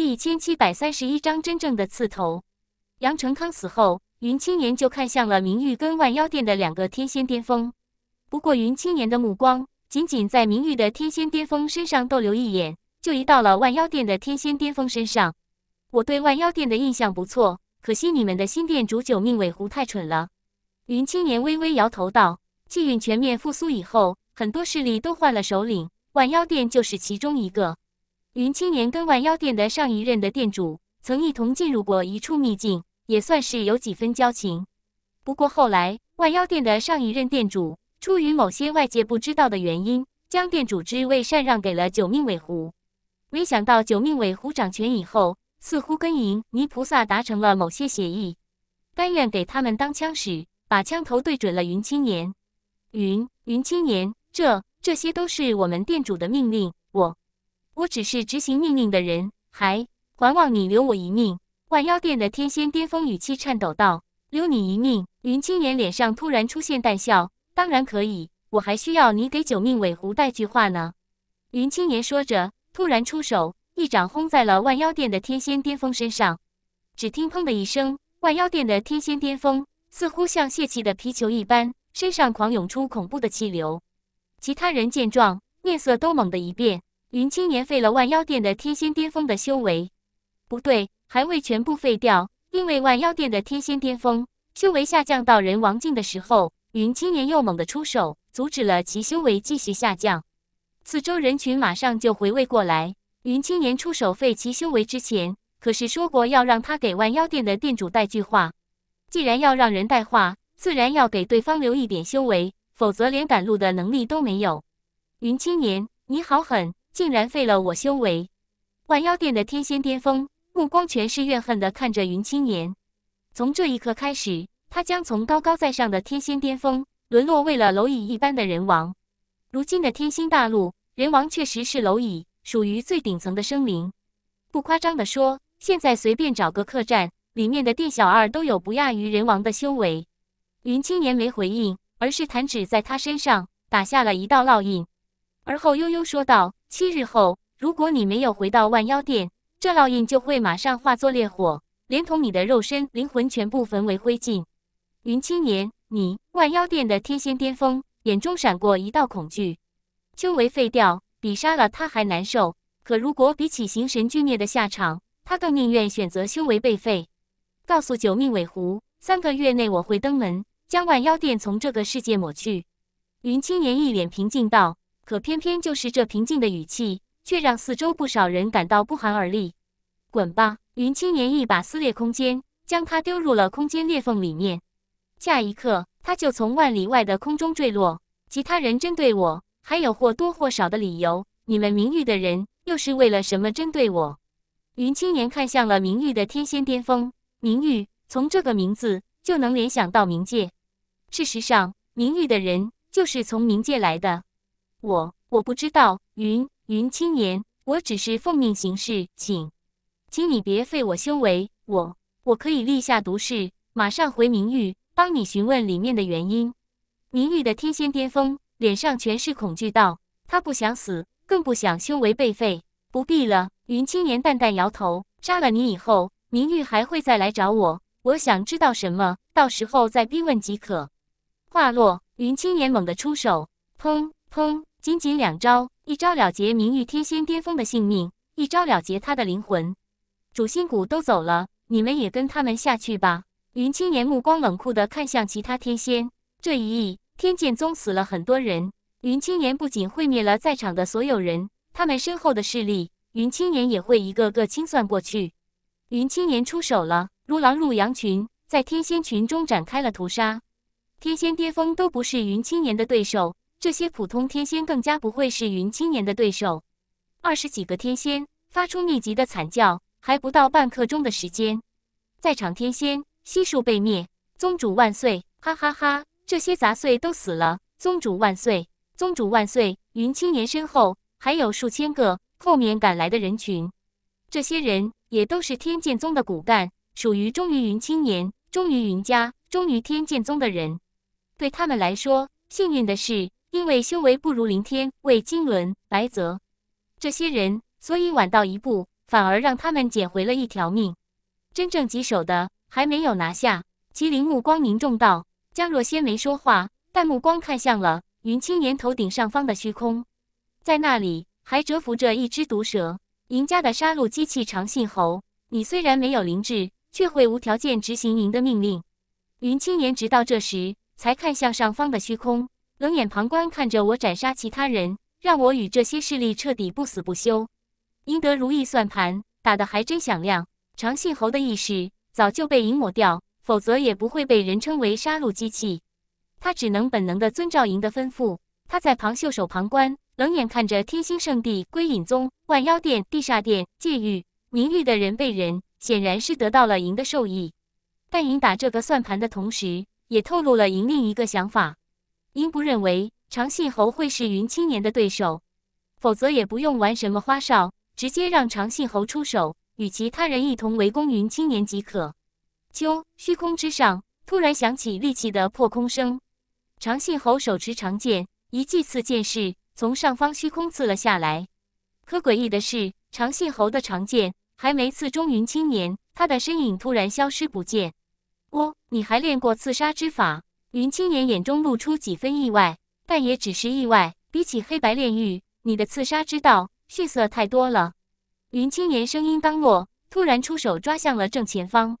第一千七百三十一章真正的刺头。杨成康死后，云青年就看向了明玉跟万妖殿的两个天仙巅峰。不过，云青年的目光仅仅在明玉的天仙巅峰身上逗留一眼，就移到了万妖殿的天仙巅峰身上。我对万妖殿的印象不错，可惜你们的新店主九命尾狐太蠢了。云青年微微摇头道：“气运全面复苏以后，很多势力都换了首领，万妖殿就是其中一个。”云青年跟万妖殿的上一任的店主曾一同进入过一处秘境，也算是有几分交情。不过后来，万妖殿的上一任店主出于某些外界不知道的原因，将店主之位禅让给了九命尾狐。没想到九命尾狐掌权以后，似乎跟银泥菩萨达成了某些协议，甘愿给他们当枪使，把枪头对准了云青年。云云青年，这这些都是我们店主的命令，我。我只是执行命令的人，还还望你留我一命。万妖殿的天仙巅峰语气颤抖道：“留你一命。”云青岩脸上突然出现淡笑：“当然可以，我还需要你给九命尾狐带句话呢。”云青岩说着，突然出手，一掌轰在了万妖殿的天仙巅峰身上。只听“砰”的一声，万妖殿的天仙巅峰似乎像泄气的皮球一般，身上狂涌出恐怖的气流。其他人见状，面色都猛地一变。云青年废了万妖殿的天仙巅峰的修为，不对，还未全部废掉。因为万妖殿的天仙巅峰修为下降到人王境的时候，云青年又猛地出手，阻止了其修为继续下降。四周人群马上就回味过来，云青年出手废其修为之前，可是说过要让他给万妖殿的店主带句话。既然要让人带话，自然要给对方留一点修为，否则连赶路的能力都没有。云青年，你好狠！竟然废了我修为！万妖殿的天仙巅峰目光全是怨恨的看着云青年。从这一刻开始，他将从高高在上的天仙巅峰，沦落为了蝼蚁一般的人王。如今的天星大陆，人王确实是蝼蚁，属于最顶层的生灵。不夸张的说，现在随便找个客栈，里面的店小二都有不亚于人王的修为。云青年没回应，而是弹指在他身上打下了一道烙印。而后悠悠说道：“七日后，如果你没有回到万妖殿，这烙印就会马上化作烈火，连同你的肉身、灵魂全部焚为灰烬。”云青年，你万妖殿的天仙巅峰，眼中闪过一道恐惧。修为废掉，比杀了他还难受。可如果比起形神俱灭的下场，他更宁愿选择修为被废。告诉九命尾狐，三个月内我会登门，将万妖殿从这个世界抹去。云青年一脸平静道。可偏偏就是这平静的语气，却让四周不少人感到不寒而栗。滚吧！云青年一把撕裂空间，将他丢入了空间裂缝里面。下一刻，他就从万里外的空中坠落。其他人针对我，还有或多或少的理由。你们明玉的人又是为了什么针对我？云青年看向了明玉的天仙巅峰。明玉，从这个名字就能联想到冥界。事实上，明玉的人就是从冥界来的。我我不知道，云云青年，我只是奉命行事，请，请你别废我修为。我我可以立下毒誓，马上回明玉帮你询问里面的原因。明玉的天仙巅峰脸上全是恐惧，道：他不想死，更不想修为被废。不必了。云青年淡淡摇头，杀了你以后，明玉还会再来找我。我想知道什么，到时候再逼问即可。话落，云青年猛地出手，砰砰。仅仅两招，一招了结名誉天仙巅峰的性命，一招了结他的灵魂，主心骨都走了，你们也跟他们下去吧。云青年目光冷酷地看向其他天仙，这一役，天剑宗死了很多人。云青年不仅毁灭了在场的所有人，他们身后的势力，云青年也会一个个清算过去。云青年出手了，如狼入羊群，在天仙群中展开了屠杀，天仙巅峰都不是云青年的对手。这些普通天仙更加不会是云青年的对手。二十几个天仙发出密集的惨叫，还不到半刻钟的时间，在场天仙悉数被灭。宗主万岁！哈哈哈，这些杂碎都死了！宗主万岁！宗主万岁！云青年身后还有数千个后面赶来的人群，这些人也都是天剑宗的骨干，属于忠于云青年、忠于云家、忠于天剑宗的人。对他们来说，幸运的是。因为修为不如林天、魏金轮、白泽这些人，所以晚到一步，反而让他们捡回了一条命。真正棘手的还没有拿下。麒麟目光凝重道：“江若仙没说话，但目光看向了云青年头顶上方的虚空，在那里还蛰伏着一只毒蛇——赢家的杀戮机器长信猴。你虽然没有灵智，却会无条件执行您的命令。”云青年直到这时才看向上方的虚空。冷眼旁观，看着我斩杀其他人，让我与这些势力彻底不死不休。赢得如意算盘打得还真响亮。长信侯的意识早就被赢抹掉，否则也不会被人称为杀戮机器。他只能本能地遵照赢的吩咐，他在旁袖手旁观，冷眼看着天星圣地、归隐宗、万妖殿、地煞殿、界域、冥域的人被人，显然是得到了赢的授意。但赢打这个算盘的同时，也透露了赢另一个想法。因不认为长信侯会是云青年的对手，否则也不用玩什么花哨，直接让长信侯出手，与其他人一同围攻云青年即可。啾！虚空之上突然响起戾气的破空声，长信侯手持长剑，一记刺剑式从上方虚空刺了下来。可诡异的是，长信侯的长剑还没刺中云青年，他的身影突然消失不见。哦，你还练过刺杀之法？云青年眼中露出几分意外，但也只是意外。比起黑白炼狱，你的刺杀之道逊色太多了。云青年声音刚落，突然出手抓向了正前方。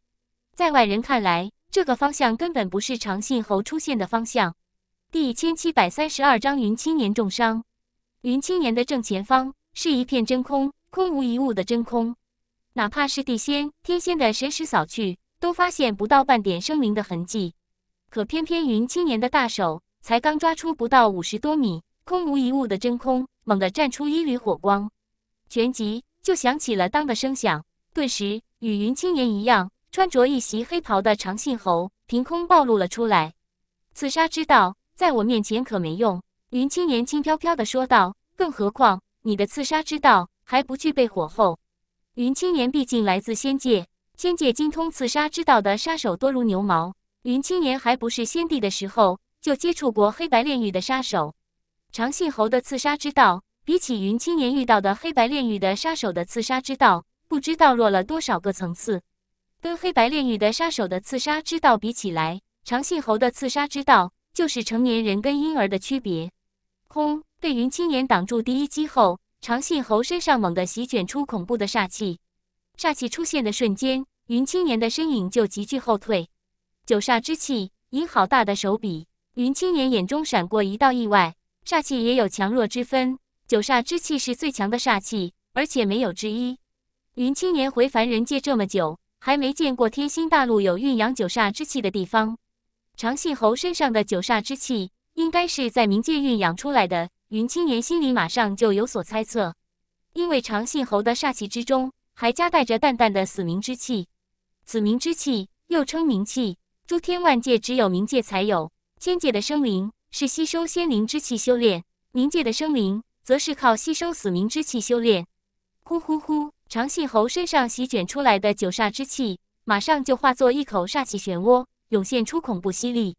在外人看来，这个方向根本不是长信侯出现的方向。第一千七百三十二章云青年重伤。云青年的正前方是一片真空，空无一物的真空。哪怕是地仙、天仙的神识扫去，都发现不到半点生灵的痕迹。可偏偏云青年的大手才刚抓出不到五十多米，空无一物的真空猛地绽出一缕火光，旋即就响起了“当”的声响。顿时，与云青年一样穿着一袭黑袍的长信侯凭空暴露了出来。刺杀之道在我面前可没用，云青年轻飘飘地说道。更何况你的刺杀之道还不具备火候。云青年毕竟来自仙界，仙界精通刺杀之道的杀手多如牛毛。云青年还不是先帝的时候，就接触过黑白炼狱的杀手，长信侯的刺杀之道，比起云青年遇到的黑白炼狱的杀手的刺杀之道，不知道弱了多少个层次。跟黑白炼狱的杀手的刺杀之道比起来，长信侯的刺杀之道就是成年人跟婴儿的区别。轰！被云青年挡住第一击后，长信侯身上猛地席卷出恐怖的煞气。煞气出现的瞬间，云青年的身影就急剧后退。九煞之气，好大的手笔！云青年眼中闪过一道意外。煞气也有强弱之分，九煞之气是最强的煞气，而且没有之一。云青年回凡人界这么久，还没见过天心大陆有蕴养九煞之气的地方。长信侯身上的九煞之气，应该是在冥界蕴养出来的。云青年心里马上就有所猜测，因为长信侯的煞气之中，还夹带着淡淡的死冥之气。死冥之气，又称冥气。诸天万界只有冥界才有，仙界的生灵是吸收仙灵之气修炼，冥界的生灵则是靠吸收死冥之气修炼。呼呼呼！长信猴身上席卷出来的九煞之气，马上就化作一口煞气漩涡，涌现出恐怖吸力，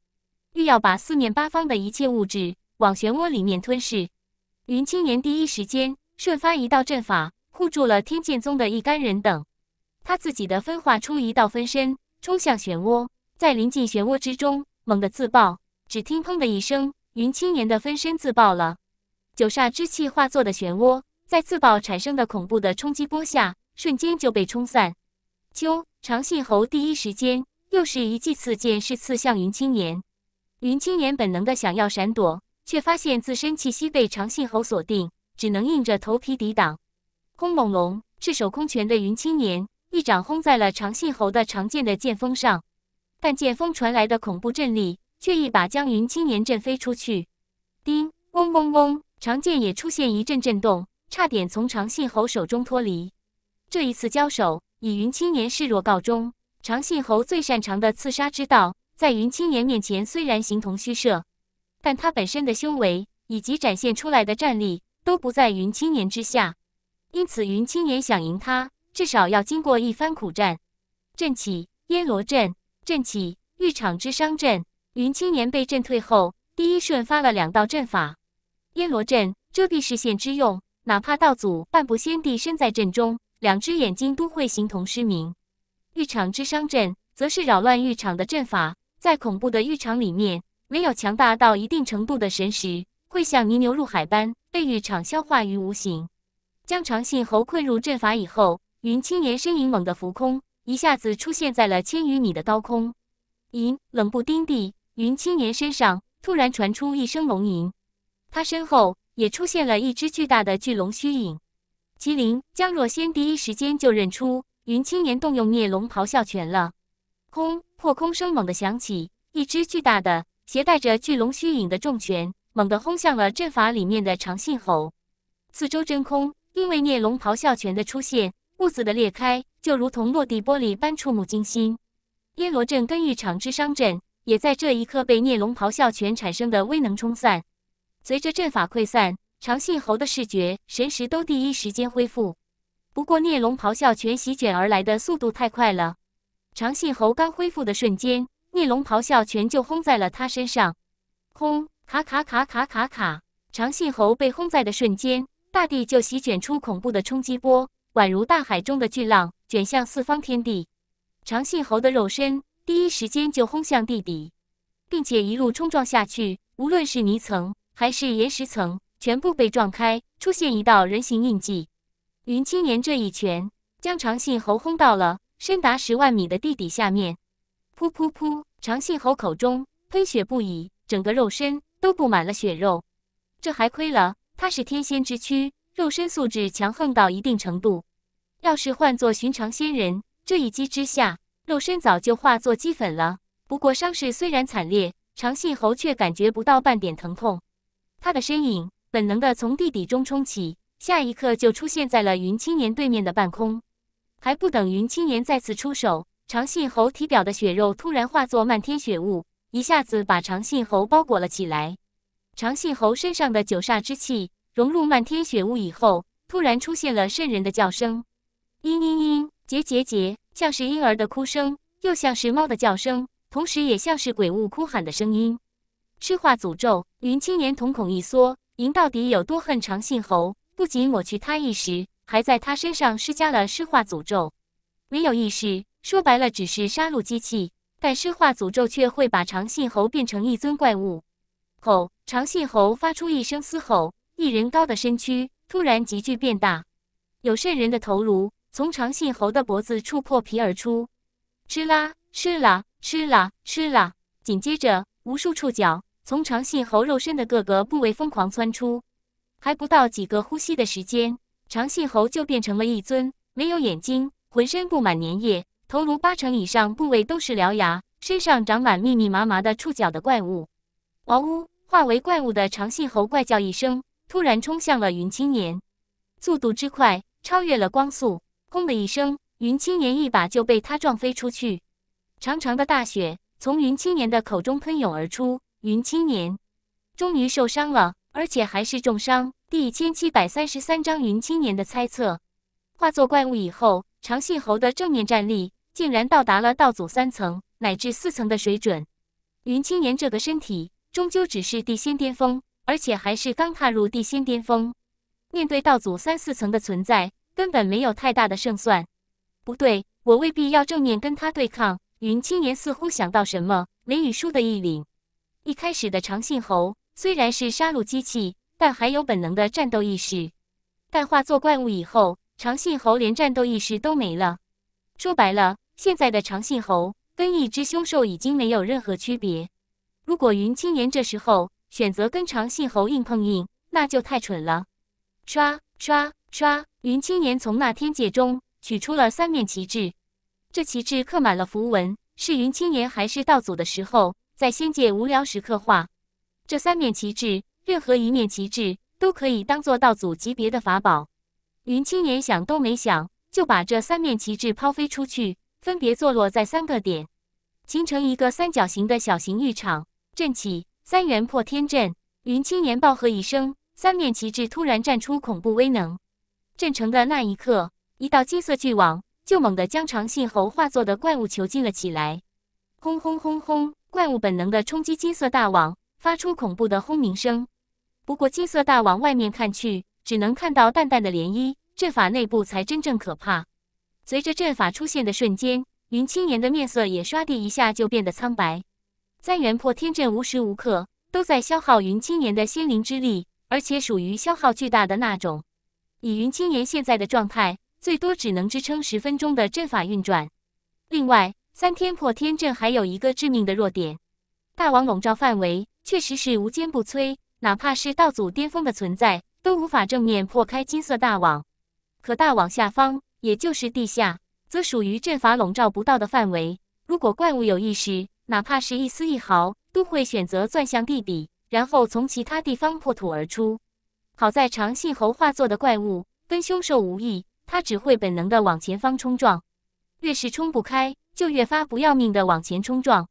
欲要把四面八方的一切物质往漩涡里面吞噬。云青年第一时间瞬发一道阵法护住了天剑宗的一干人等，他自己的分化出一道分身冲向漩涡。在临近漩涡之中，猛地自爆。只听“砰”的一声，云青年的分身自爆了。九煞之气化作的漩涡，在自爆产生的恐怖的冲击波下，瞬间就被冲散。秋长信猴第一时间又是一记刺剑，是刺向云青年。云青年本能的想要闪躲，却发现自身气息被长信猴锁定，只能硬着头皮抵挡。轰隆隆！赤手空拳的云青年一掌轰在了长信猴的长剑的剑锋上。但剑锋传来的恐怖震力，却一把将云青年震飞出去。叮，嗡嗡嗡，长剑也出现一阵震动，差点从长信侯手中脱离。这一次交手以云青年示弱告终。长信侯最擅长的刺杀之道，在云青年面前虽然形同虚设，但他本身的修为以及展现出来的战力都不在云青年之下。因此，云青年想赢他，至少要经过一番苦战。阵起，燕罗阵。震起，浴场之殇阵。云青年被震退后，第一瞬发了两道阵法：烟罗阵遮蔽视线之用，哪怕道祖半步仙帝身在阵中，两只眼睛都会形同失明；浴场之殇阵则是扰乱浴场的阵法，在恐怖的浴场里面，没有强大到一定程度的神识，会像泥牛入海般被浴场消化于无形。将长信侯困入阵法以后，云青年身影猛地浮空。一下子出现在了千余米的高空，银冷不丁地，云青年身上突然传出一声龙吟，他身后也出现了一只巨大的巨龙虚影。麒麟江若仙第一时间就认出云青年动用灭龙咆哮拳了，轰破空声猛地响起，一只巨大的携带着巨龙虚影的重拳猛地轰向了阵法里面的长信侯。四周真空，因为聂龙咆哮拳的出现。肚子的裂开就如同落地玻璃般触目惊心。耶罗镇跟玉场之殇镇也在这一刻被孽龙咆哮拳产生的威能冲散。随着阵法溃散，长信猴的视觉神识都第一时间恢复。不过，孽龙咆哮拳席卷而来的速度太快了，长信猴刚恢复的瞬间，孽龙咆哮拳就轰在了他身上。轰！卡卡卡卡卡卡！长信猴被轰在的瞬间，大地就席卷出恐怖的冲击波。宛如大海中的巨浪，卷向四方天地。长信猴的肉身第一时间就轰向地底，并且一路冲撞下去。无论是泥层还是岩石层，全部被撞开，出现一道人形印记。云青年这一拳将长信猴轰到了深达十万米的地底下面。噗噗噗！长信猴口中喷血不已，整个肉身都布满了血肉。这还亏了他是天仙之躯。肉身素质强横到一定程度，要是换做寻常仙人，这一击之下，肉身早就化作齑粉了。不过伤势虽然惨烈，长信猴却感觉不到半点疼痛。他的身影本能地从地底中冲起，下一刻就出现在了云青年对面的半空。还不等云青年再次出手，长信猴体表的血肉突然化作漫天血雾，一下子把长信猴包裹了起来。长信猴身上的九煞之气。融入漫天雪雾以后，突然出现了渗人的叫声，嘤嘤嘤，桀桀桀，像是婴儿的哭声，又像是猫的叫声，同时也像是鬼物哭喊的声音。尸化诅咒，云青年瞳孔一缩，您到底有多恨长信猴？不仅抹去他意识，还在他身上施加了尸化诅咒。没有意识，说白了只是杀戮机器，但尸化诅咒却会把长信猴变成一尊怪物。吼！长信猴发出一声嘶吼。一人高的身躯突然急剧变大，有瘆人的头颅从长信猴的脖子处破皮而出，吃啦吃啦吃啦吃啦！紧接着，无数触角从长信猴肉身的各个部位疯狂窜出，还不到几个呼吸的时间，长信猴就变成了一尊没有眼睛、浑身布满粘液、头颅八成以上部位都是獠牙、身上长满密密麻麻的触角的怪物。嗷呜！化为怪物的长信猴怪叫一声。突然冲向了云青年，速度之快超越了光速。轰的一声，云青年一把就被他撞飞出去。长长的大血从云青年的口中喷涌而出。云青年终于受伤了，而且还是重伤。第一千七百三十三章云青年的猜测，化作怪物以后，长信猴的正面战力竟然到达了道祖三层乃至四层的水准。云青年这个身体终究只是地仙巅峰。而且还是刚踏入地仙巅峰，面对道祖三四层的存在，根本没有太大的胜算。不对，我未必要正面跟他对抗。云青年似乎想到什么，眉宇叔的一领。一开始的长信猴虽然是杀戮机器，但还有本能的战斗意识。但化作怪物以后，长信猴连战斗意识都没了。说白了，现在的长信猴跟一只凶兽已经没有任何区别。如果云青年这时候。选择跟长信猴硬碰硬，那就太蠢了！刷刷刷！云青年从那天界中取出了三面旗帜，这旗帜刻满了符文，是云青年还是道祖的时候在仙界无聊时刻画。这三面旗帜，任何一面旗帜都可以当做道祖级别的法宝。云青年想都没想，就把这三面旗帜抛飞出去，分别坐落在三个点，形成一个三角形的小型浴场阵起。三元破天阵，云青年暴喝一声，三面旗帜突然绽出恐怖威能。阵成的那一刻，一道金色巨网就猛地将长信猴化作的怪物囚禁了起来。轰轰轰轰！怪物本能的冲击金色大网，发出恐怖的轰鸣声。不过金色大网外面看去，只能看到淡淡的涟漪，阵法内部才真正可怕。随着阵法出现的瞬间，云青年的面色也唰地一下就变得苍白。三元破天阵无时无刻都在消耗云青岩的仙灵之力，而且属于消耗巨大的那种。以云青岩现在的状态，最多只能支撑十分钟的阵法运转。另外，三天破天阵还有一个致命的弱点：大网笼罩范围确实是无坚不摧，哪怕是道祖巅峰的存在都无法正面破开金色大网。可大网下方，也就是地下，则属于阵法笼罩不到的范围。如果怪物有意识，哪怕是一丝一毫，都会选择钻向地底，然后从其他地方破土而出。好在长信侯化作的怪物跟凶兽无异，他只会本能的往前方冲撞，越是冲不开，就越发不要命地往前冲撞。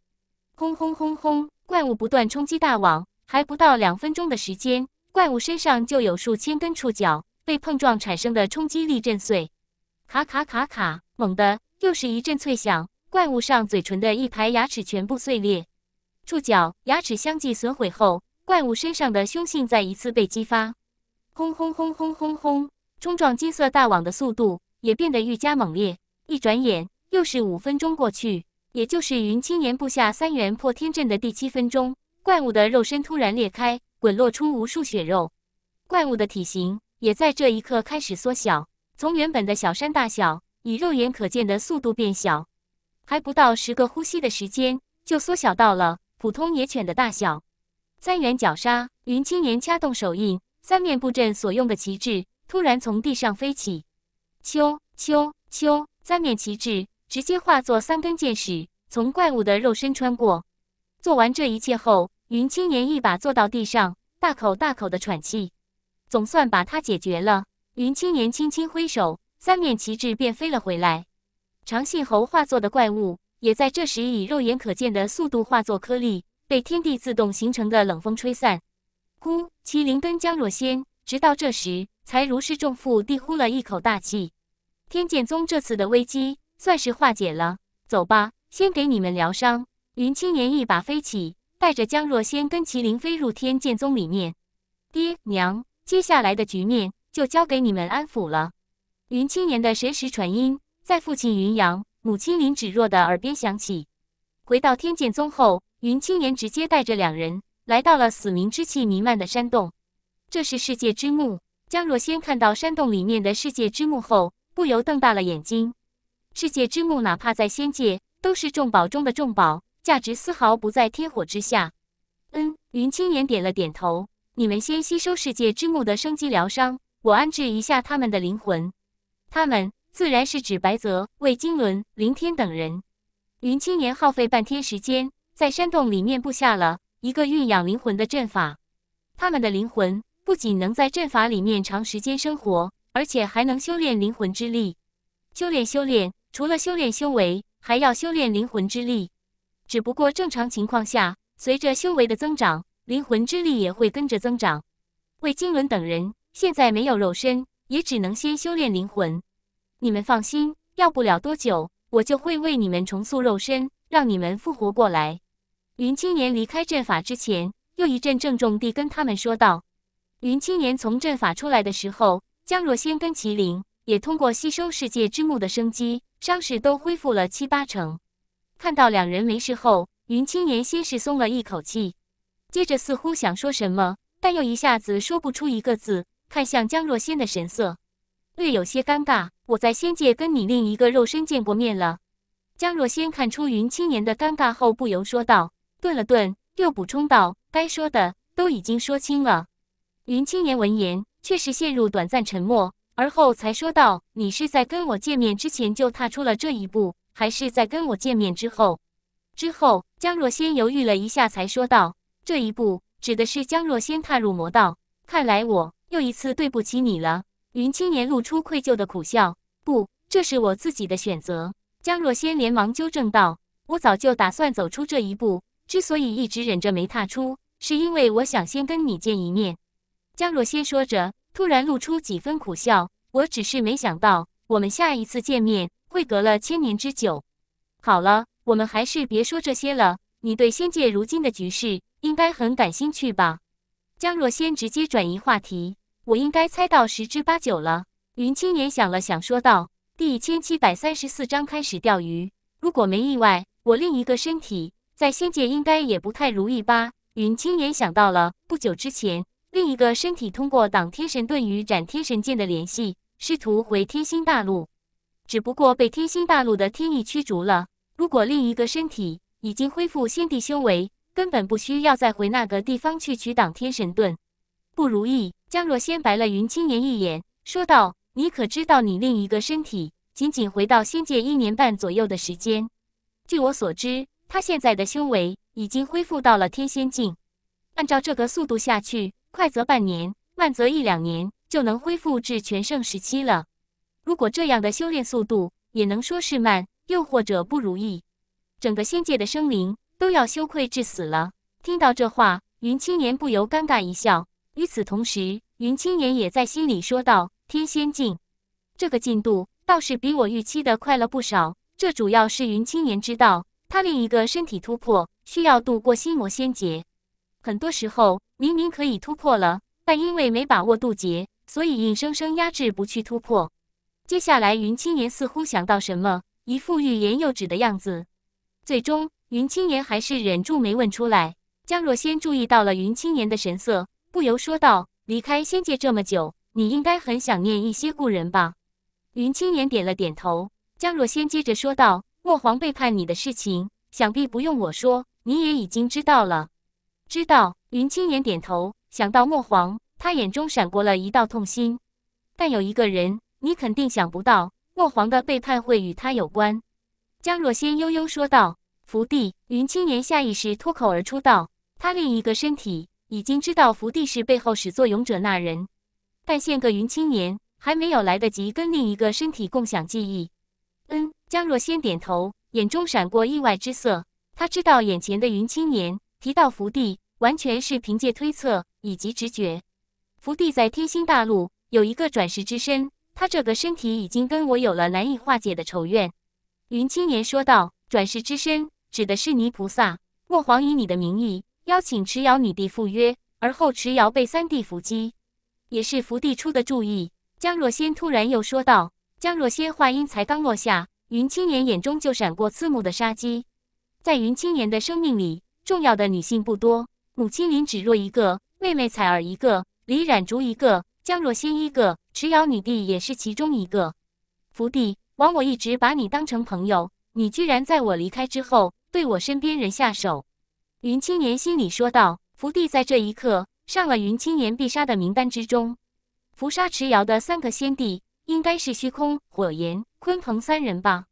轰轰轰轰！怪物不断冲击大网，还不到两分钟的时间，怪物身上就有数千根触角被碰撞产生的冲击力震碎。卡卡卡卡！猛地又是一阵脆响。怪物上嘴唇的一排牙齿全部碎裂，触角、牙齿相继损毁后，怪物身上的凶性再一次被激发，轰轰轰轰轰轰，冲撞金色大网的速度也变得愈加猛烈。一转眼，又是五分钟过去，也就是云青岩布下三元破天阵的第七分钟，怪物的肉身突然裂开，滚落出无数血肉，怪物的体型也在这一刻开始缩小，从原本的小山大小，以肉眼可见的速度变小。还不到十个呼吸的时间，就缩小到了普通野犬的大小。三元绞杀，云青年掐动手印，三面布阵所用的旗帜突然从地上飞起，秋秋秋！三面旗帜直接化作三根箭矢，从怪物的肉身穿过。做完这一切后，云青年一把坐到地上，大口大口的喘气，总算把它解决了。云青年轻轻挥手，三面旗帜便飞了回来。长信猴化作的怪物也在这时以肉眼可见的速度化作颗粒，被天地自动形成的冷风吹散。呼，麒麟跟江若仙，直到这时才如释重负地呼了一口大气。天剑宗这次的危机算是化解了。走吧，先给你们疗伤。云青年一把飞起，带着江若仙跟麒麟飞入天剑宗里面。爹娘，接下来的局面就交给你们安抚了。云青年的神识传音。在父亲云阳、母亲林芷若的耳边响起。回到天剑宗后，云青岩直接带着两人来到了死冥之气弥漫的山洞。这是世界之墓。江若仙看到山洞里面的世界之墓后，不由瞪大了眼睛。世界之墓哪怕在仙界都是重宝中的重宝，价值丝毫不在天火之下。嗯，云青岩点了点头。你们先吸收世界之墓的生机疗伤，我安置一下他们的灵魂。他们。自然是指白泽、魏金纶、林天等人。云青年耗费半天时间，在山洞里面布下了一个蕴养灵魂的阵法。他们的灵魂不仅能在阵法里面长时间生活，而且还能修炼灵魂之力。修炼修炼，除了修炼修为，还要修炼灵魂之力。只不过正常情况下，随着修为的增长，灵魂之力也会跟着增长。魏金纶等人现在没有肉身，也只能先修炼灵魂。你们放心，要不了多久，我就会为你们重塑肉身，让你们复活过来。云青年离开阵法之前，又一阵郑重地跟他们说道。云青年从阵法出来的时候，江若仙跟麒麟也通过吸收世界之木的生机，伤势都恢复了七八成。看到两人没事后，云青年先是松了一口气，接着似乎想说什么，但又一下子说不出一个字，看向江若仙的神色。略有些尴尬，我在仙界跟你另一个肉身见过面了。江若仙看出云青年的尴尬后，不由说道，顿了顿，又补充道：“该说的都已经说清了。”云青年闻言，确实陷入短暂沉默，而后才说道：“你是在跟我见面之前就踏出了这一步，还是在跟我见面之后？”之后，江若仙犹豫了一下，才说道：“这一步指的，是江若仙踏入魔道。看来，我又一次对不起你了。”云青年露出愧疚的苦笑：“不，这是我自己的选择。”江若仙连忙纠正道：“我早就打算走出这一步，之所以一直忍着没踏出，是因为我想先跟你见一面。”江若仙说着，突然露出几分苦笑：“我只是没想到，我们下一次见面会隔了千年之久。”好了，我们还是别说这些了。你对仙界如今的局势应该很感兴趣吧？”江若仙直接转移话题。我应该猜到十之八九了。云青年想了想，说道：“第一千七百三十四章开始钓鱼。如果没意外，我另一个身体在仙界应该也不太如意吧？”云青年想到了不久之前，另一个身体通过挡天神盾与斩天神剑的联系，试图回天星大陆，只不过被天星大陆的天意驱逐了。如果另一个身体已经恢复先帝修为，根本不需要再回那个地方去取挡天神盾，不如意。江若仙白了云青年一眼，说道：“你可知道，你另一个身体仅仅回到仙界一年半左右的时间？据我所知，他现在的修为已经恢复到了天仙境。按照这个速度下去，快则半年，慢则一两年，就能恢复至全盛时期了。如果这样的修炼速度也能说是慢，又或者不如意，整个仙界的生灵都要羞愧至死了。”听到这话，云青年不由尴尬一笑。与此同时，云青言也在心里说道：“天仙境，这个进度倒是比我预期的快了不少。这主要是云青言知道，他另一个身体突破需要度过心魔仙劫。很多时候，明明可以突破了，但因为没把握渡劫，所以硬生生压制不去突破。”接下来，云青言似乎想到什么，一副欲言又止的样子。最终，云青言还是忍住没问出来。江若仙注意到了云青言的神色。不由说道：“离开仙界这么久，你应该很想念一些故人吧？”云青岩点了点头。江若仙接着说道：“墨皇背叛你的事情，想必不用我说，你也已经知道了。”“知道。”云青岩点头。想到墨皇，他眼中闪过了一道痛心。但有一个人，你肯定想不到，墨皇的背叛会与他有关。”江若仙悠悠说道。“福地。”云青岩下意识脱口而出道：“他另一个身体。”已经知道福地是背后始作俑者那人，但现个云青年还没有来得及跟另一个身体共享记忆。嗯，江若仙点头，眼中闪过意外之色。他知道眼前的云青年提到福地，完全是凭借推测以及直觉。福地在天星大陆有一个转世之身，他这个身体已经跟我有了难以化解的仇怨。云青年说道：“转世之身指的是泥菩萨莫黄以你的名义。”邀请池瑶女帝赴约，而后池瑶被三弟伏击，也是伏地出的注意。江若仙突然又说道：“江若仙话音才刚落下，云青岩眼中就闪过刺目的杀机。在云青岩的生命里，重要的女性不多，母亲林芷若一个，妹妹彩儿一个，李染竹一个，江若仙一个，池瑶女帝也是其中一个。伏地，枉我一直把你当成朋友，你居然在我离开之后，对我身边人下手。”云青年心里说道：“福地在这一刻上了云青年必杀的名单之中。伏杀池瑶的三个先帝，应该是虚空、火炎、鲲鹏三人吧？”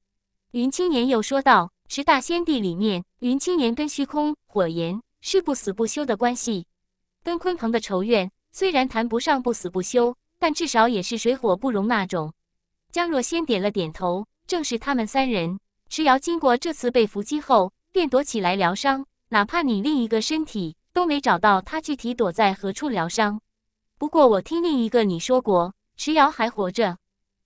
云青年又说道：“十大先帝里面，云青年跟虚空、火炎是不死不休的关系，跟鲲鹏的仇怨虽然谈不上不死不休，但至少也是水火不容那种。”江若仙点了点头，正是他们三人。池瑶经过这次被伏击后，便躲起来疗伤。哪怕你另一个身体都没找到，他具体躲在何处疗伤。不过我听另一个你说过，池瑶还活着。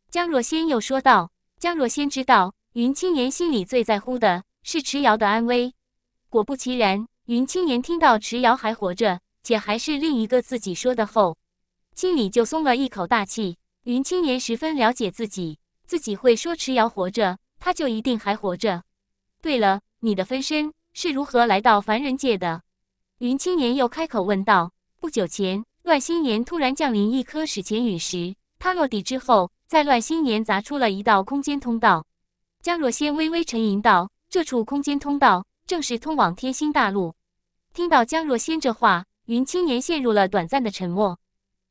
江若仙又说道：“江若仙知道云青岩心里最在乎的是池瑶的安危。果不其然，云青岩听到池瑶还活着，且还是另一个自己说的后，心里就松了一口大气。云青岩十分了解自己，自己会说池瑶活着，他就一定还活着。对了，你的分身。”是如何来到凡人界的？云青年又开口问道。不久前，乱星岩突然降临一颗史前陨石，它落地之后，在乱星岩砸出了一道空间通道。江若仙微微沉吟道：“这处空间通道正是通往天星大陆。”听到江若仙这话，云青年陷入了短暂的沉默。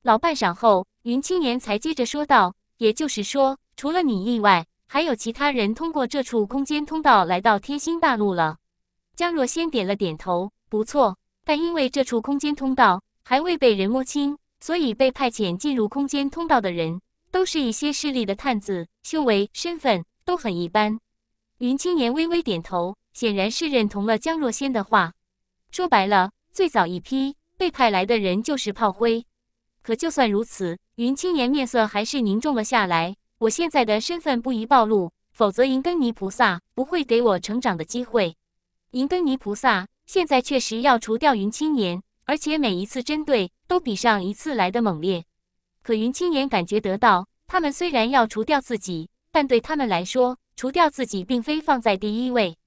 老半晌后，云青年才接着说道：“也就是说，除了你以外，还有其他人通过这处空间通道来到天星大陆了。”江若仙点了点头，不错，但因为这处空间通道还未被人摸清，所以被派遣进入空间通道的人，都是一些势力的探子，修为、身份都很一般。云青言微微点头，显然是认同了江若仙的话。说白了，最早一批被派来的人就是炮灰。可就算如此，云青言面色还是凝重了下来。我现在的身份不宜暴露，否则银根泥菩萨不会给我成长的机会。银根尼菩萨现在确实要除掉云青年，而且每一次针对都比上一次来得猛烈。可云青年感觉得到，他们虽然要除掉自己，但对他们来说，除掉自己并非放在第一位。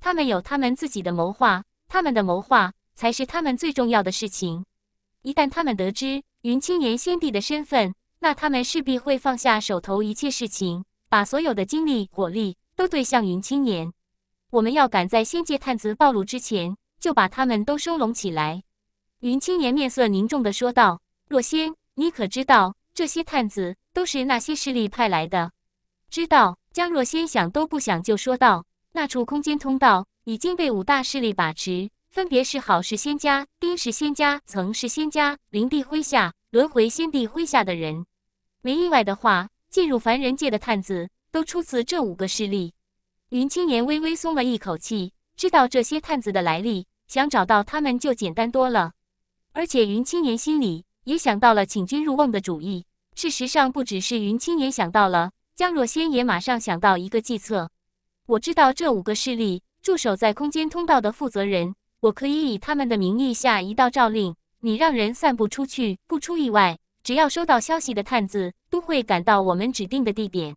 他们有他们自己的谋划，他们的谋划才是他们最重要的事情。一旦他们得知云青年先帝的身份，那他们势必会放下手头一切事情，把所有的精力、火力都对向云青年。我们要赶在仙界探子暴露之前，就把他们都收拢起来。”云青年面色凝重的说道。“若仙，你可知道这些探子都是那些势力派来的？”“知道。”江若仙想都不想就说道。“那处空间通道已经被五大势力把持，分别是好事仙家、丁氏仙家、曾氏仙家、灵帝麾下、轮回仙帝麾下的人。没意外的话，进入凡人界的探子都出自这五个势力。”云青年微微松了一口气，知道这些探子的来历，想找到他们就简单多了。而且云青年心里也想到了请君入瓮的主意。事实上，不只是云青年想到了，江若仙也马上想到一个计策。我知道这五个势力驻守在空间通道的负责人，我可以以他们的名义下一道诏令，你让人散布出去，不出意外，只要收到消息的探子都会赶到我们指定的地点。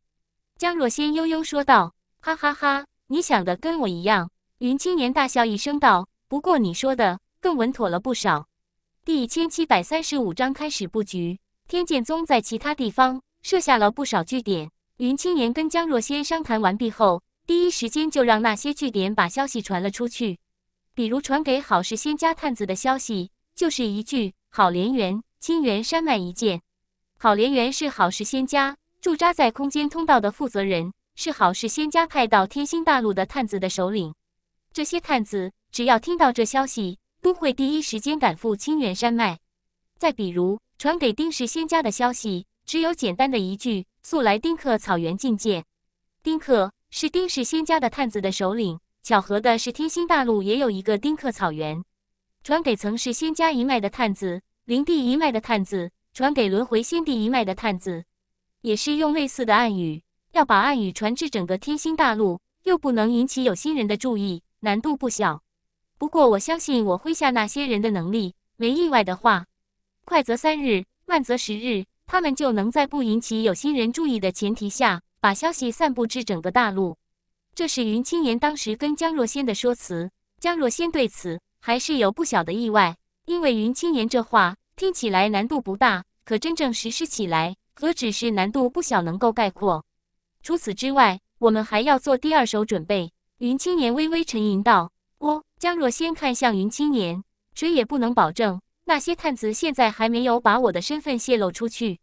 江若仙悠悠说道。哈哈哈！你想的跟我一样，云青年大笑一声道：“不过你说的更稳妥了不少。”第一千七百三十五章开始布局。天剑宗在其他地方设下了不少据点。云青年跟江若仙商谈完毕后，第一时间就让那些据点把消息传了出去。比如传给郝氏仙家探子的消息，就是一句：“郝连元，青源山脉一见。”郝连元是郝氏仙家驻扎在空间通道的负责人。是好，是仙家派到天星大陆的探子的首领。这些探子只要听到这消息，都会第一时间赶赴清源山脉。再比如，传给丁氏仙家的消息，只有简单的一句：“速来丁克草原觐见。”丁克是丁氏仙家的探子的首领。巧合的是，天星大陆也有一个丁克草原。传给曾是仙家一脉的探子，灵帝一脉的探子，传给轮回仙帝一脉的探子，也是用类似的暗语。要把暗语传至整个天星大陆，又不能引起有心人的注意，难度不小。不过我相信我麾下那些人的能力，没意外的话，快则三日，慢则十日，他们就能在不引起有心人注意的前提下，把消息散布至整个大陆。这是云青岩当时跟江若仙的说辞。江若仙对此还是有不小的意外，因为云青岩这话听起来难度不大，可真正实施起来，何止是难度不小，能够概括。除此之外，我们还要做第二手准备。”云青年微微沉吟道。哦，江若仙看向云青年，谁也不能保证那些探子现在还没有把我的身份泄露出去，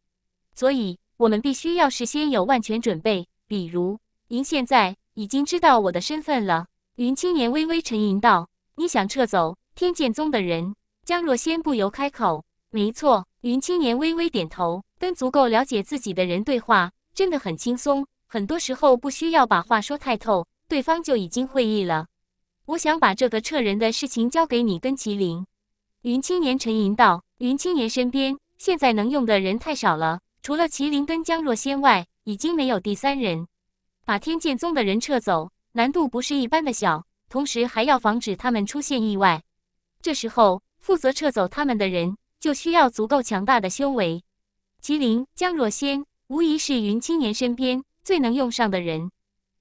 所以我们必须要事先有万全准备。比如，您现在已经知道我的身份了。”云青年微微沉吟道，“你想撤走天剑宗的人？”江若仙不由开口：“没错。”云青年微微点头。跟足够了解自己的人对话，真的很轻松。很多时候不需要把话说太透，对方就已经会意了。我想把这个撤人的事情交给你跟麒麟。云青年沉吟道：“云青年身边现在能用的人太少了，除了麒麟跟江若仙外，已经没有第三人。把天剑宗的人撤走难度不是一般的小，同时还要防止他们出现意外。这时候负责撤走他们的人就需要足够强大的修为。麒麟、江若仙无疑是云青年身边。”最能用上的人，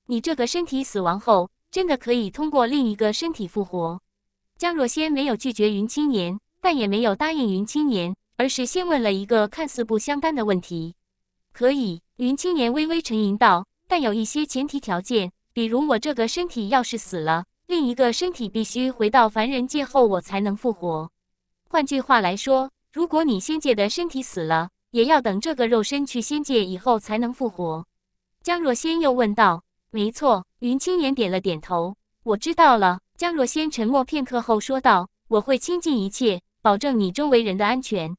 你这个身体死亡后，真的可以通过另一个身体复活？江若仙没有拒绝云青言，但也没有答应云青言，而是先问了一个看似不相干的问题。可以，云青言微微沉吟道：“但有一些前提条件，比如我这个身体要是死了，另一个身体必须回到凡人界后，我才能复活。换句话来说，如果你仙界的身体死了，也要等这个肉身去仙界以后才能复活。”江若仙又问道：“没错。”云青岩点了点头。我知道了。江若仙沉默片刻后说道：“我会倾尽一切，保证你周围人的安全。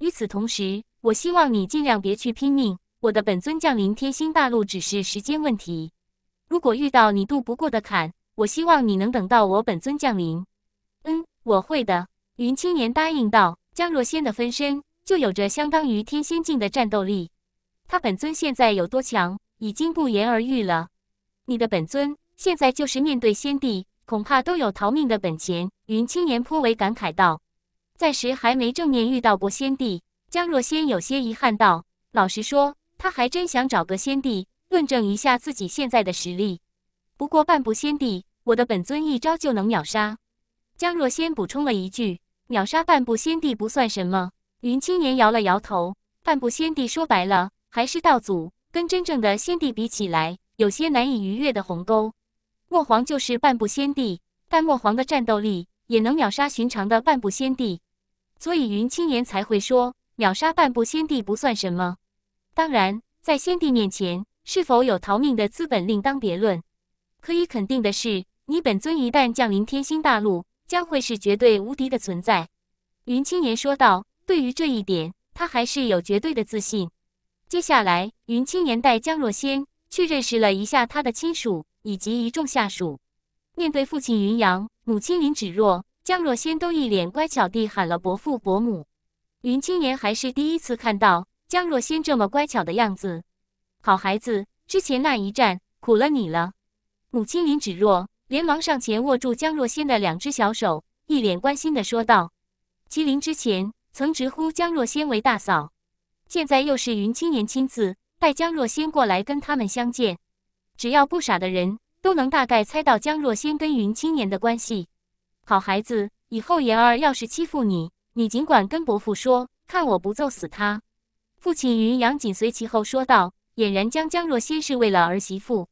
与此同时，我希望你尽量别去拼命。我的本尊降临天星大陆只是时间问题。如果遇到你渡不过的坎，我希望你能等到我本尊降临。”“嗯，我会的。”云青岩答应道。江若仙的分身就有着相当于天仙境的战斗力。他本尊现在有多强？已经不言而喻了，你的本尊现在就是面对先帝，恐怕都有逃命的本钱。云青年颇为感慨道：“暂时还没正面遇到过先帝。”江若仙有些遗憾道：“老实说，他还真想找个先帝论证一下自己现在的实力。不过半步先帝，我的本尊一招就能秒杀。”江若仙补充了一句：“秒杀半步先帝不算什么。”云青年摇了摇头：“半步先帝说白了，还是道祖。”跟真正的先帝比起来，有些难以逾越的鸿沟。墨皇就是半步先帝，但墨皇的战斗力也能秒杀寻常的半步先帝。所以云青言才会说，秒杀半步先帝不算什么。当然，在先帝面前，是否有逃命的资本另当别论。可以肯定的是，你本尊一旦降临天星大陆，将会是绝对无敌的存在。云青言说道，对于这一点，他还是有绝对的自信。接下来，云青岩带江若仙去认识了一下他的亲属以及一众下属。面对父亲云阳、母亲林芷若，江若仙都一脸乖巧地喊了伯父、伯母。云青岩还是第一次看到江若仙这么乖巧的样子。好孩子，之前那一战苦了你了。母亲林芷若连忙上前握住江若仙的两只小手，一脸关心地说道：“麒麟之前曾直呼江若仙为大嫂。”现在又是云青年亲自带江若仙过来跟他们相见，只要不傻的人，都能大概猜到江若仙跟云青年的关系。好孩子，以后言儿要是欺负你，你尽管跟伯父说，看我不揍死他。父亲云阳紧随其后说道，俨然将江若仙是为了儿媳妇。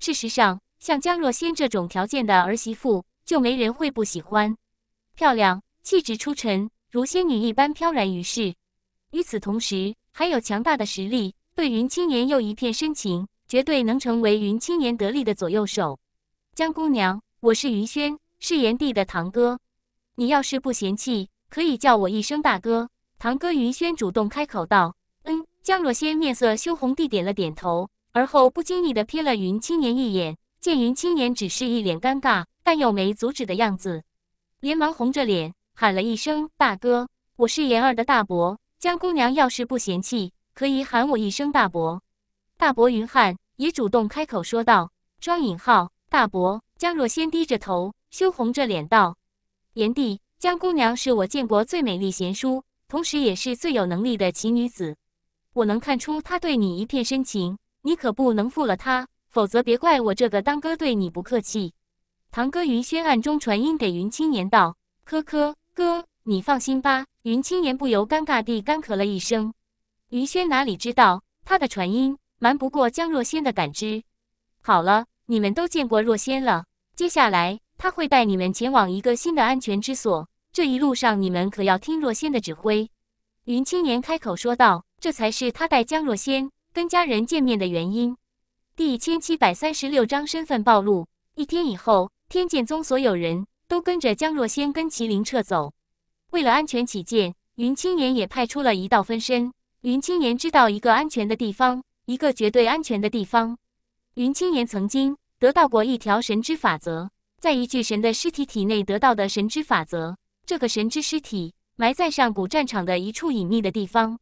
事实上，像江若仙这种条件的儿媳妇，就没人会不喜欢。漂亮，气质出尘，如仙女一般飘然于世。与此同时，还有强大的实力，对云青年又一片深情，绝对能成为云青年得力的左右手。江姑娘，我是云轩，是炎帝的堂哥，你要是不嫌弃，可以叫我一声大哥。堂哥云轩主动开口道：“嗯。”江若仙面色羞红地点了点头，而后不经意地瞥了云青年一眼，见云青年只是一脸尴尬，但又没阻止的样子，连忙红着脸喊了一声：“大哥，我是炎儿的大伯。”江姑娘，要是不嫌弃，可以喊我一声大伯。大伯云汉也主动开口说道：“双引号大伯。”江若仙低着头，羞红着脸道：“炎帝，江姑娘是我见过最美丽贤淑，同时也是最有能力的奇女子。我能看出她对你一片深情，你可不能负了她，否则别怪我这个当哥对你不客气。”堂哥云轩暗中传音给云青言道：“科科哥。”你放心吧，云青言不由尴尬地干咳了一声。云轩哪里知道他的传音瞒不过江若仙的感知。好了，你们都见过若仙了，接下来他会带你们前往一个新的安全之所。这一路上你们可要听若仙的指挥。云青言开口说道，这才是他带江若仙跟家人见面的原因。第一千七百三十六章身份暴露。一天以后，天剑宗所有人都跟着江若仙跟麒麟撤走。为了安全起见，云青岩也派出了一道分身。云青岩知道一个安全的地方，一个绝对安全的地方。云青岩曾经得到过一条神之法则，在一具神的尸体体内得到的神之法则。这个神之尸体埋在上古战场的一处隐秘的地方。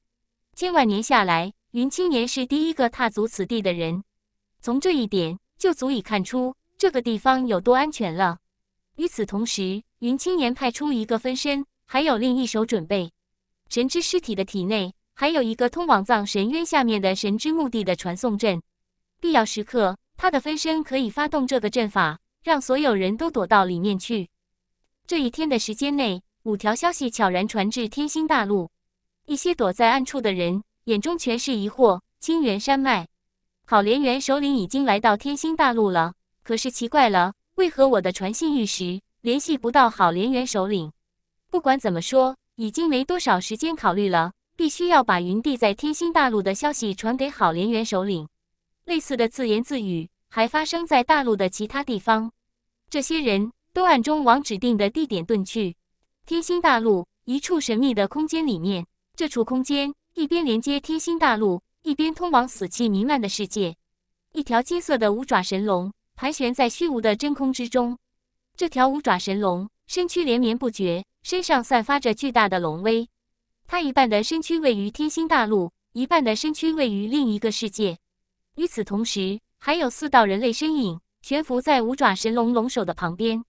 千万年下来，云青岩是第一个踏足此地的人。从这一点就足以看出这个地方有多安全了。与此同时，云青岩派出一个分身。还有另一手准备，神之尸体的体内还有一个通往葬神渊下面的神之墓地的传送阵，必要时刻，他的分身可以发动这个阵法，让所有人都躲到里面去。这一天的时间内，五条消息悄然传至天星大陆，一些躲在暗处的人眼中全是疑惑。清源山脉，好连元首领已经来到天星大陆了，可是奇怪了，为何我的传信玉石联系不到好连元首领？不管怎么说，已经没多少时间考虑了，必须要把云帝在天星大陆的消息传给郝连元首领。类似的自言自语还发生在大陆的其他地方。这些人都暗中往指定的地点遁去。天星大陆一处神秘的空间里面，这处空间一边连接天星大陆，一边通往死气弥漫的世界。一条金色的五爪神龙盘旋在虚无的真空之中。这条五爪神龙身躯连绵不绝。身上散发着巨大的龙威，他一半的身躯位于天星大陆，一半的身躯位于另一个世界。与此同时，还有四道人类身影悬浮在五爪神龙龙首的旁边。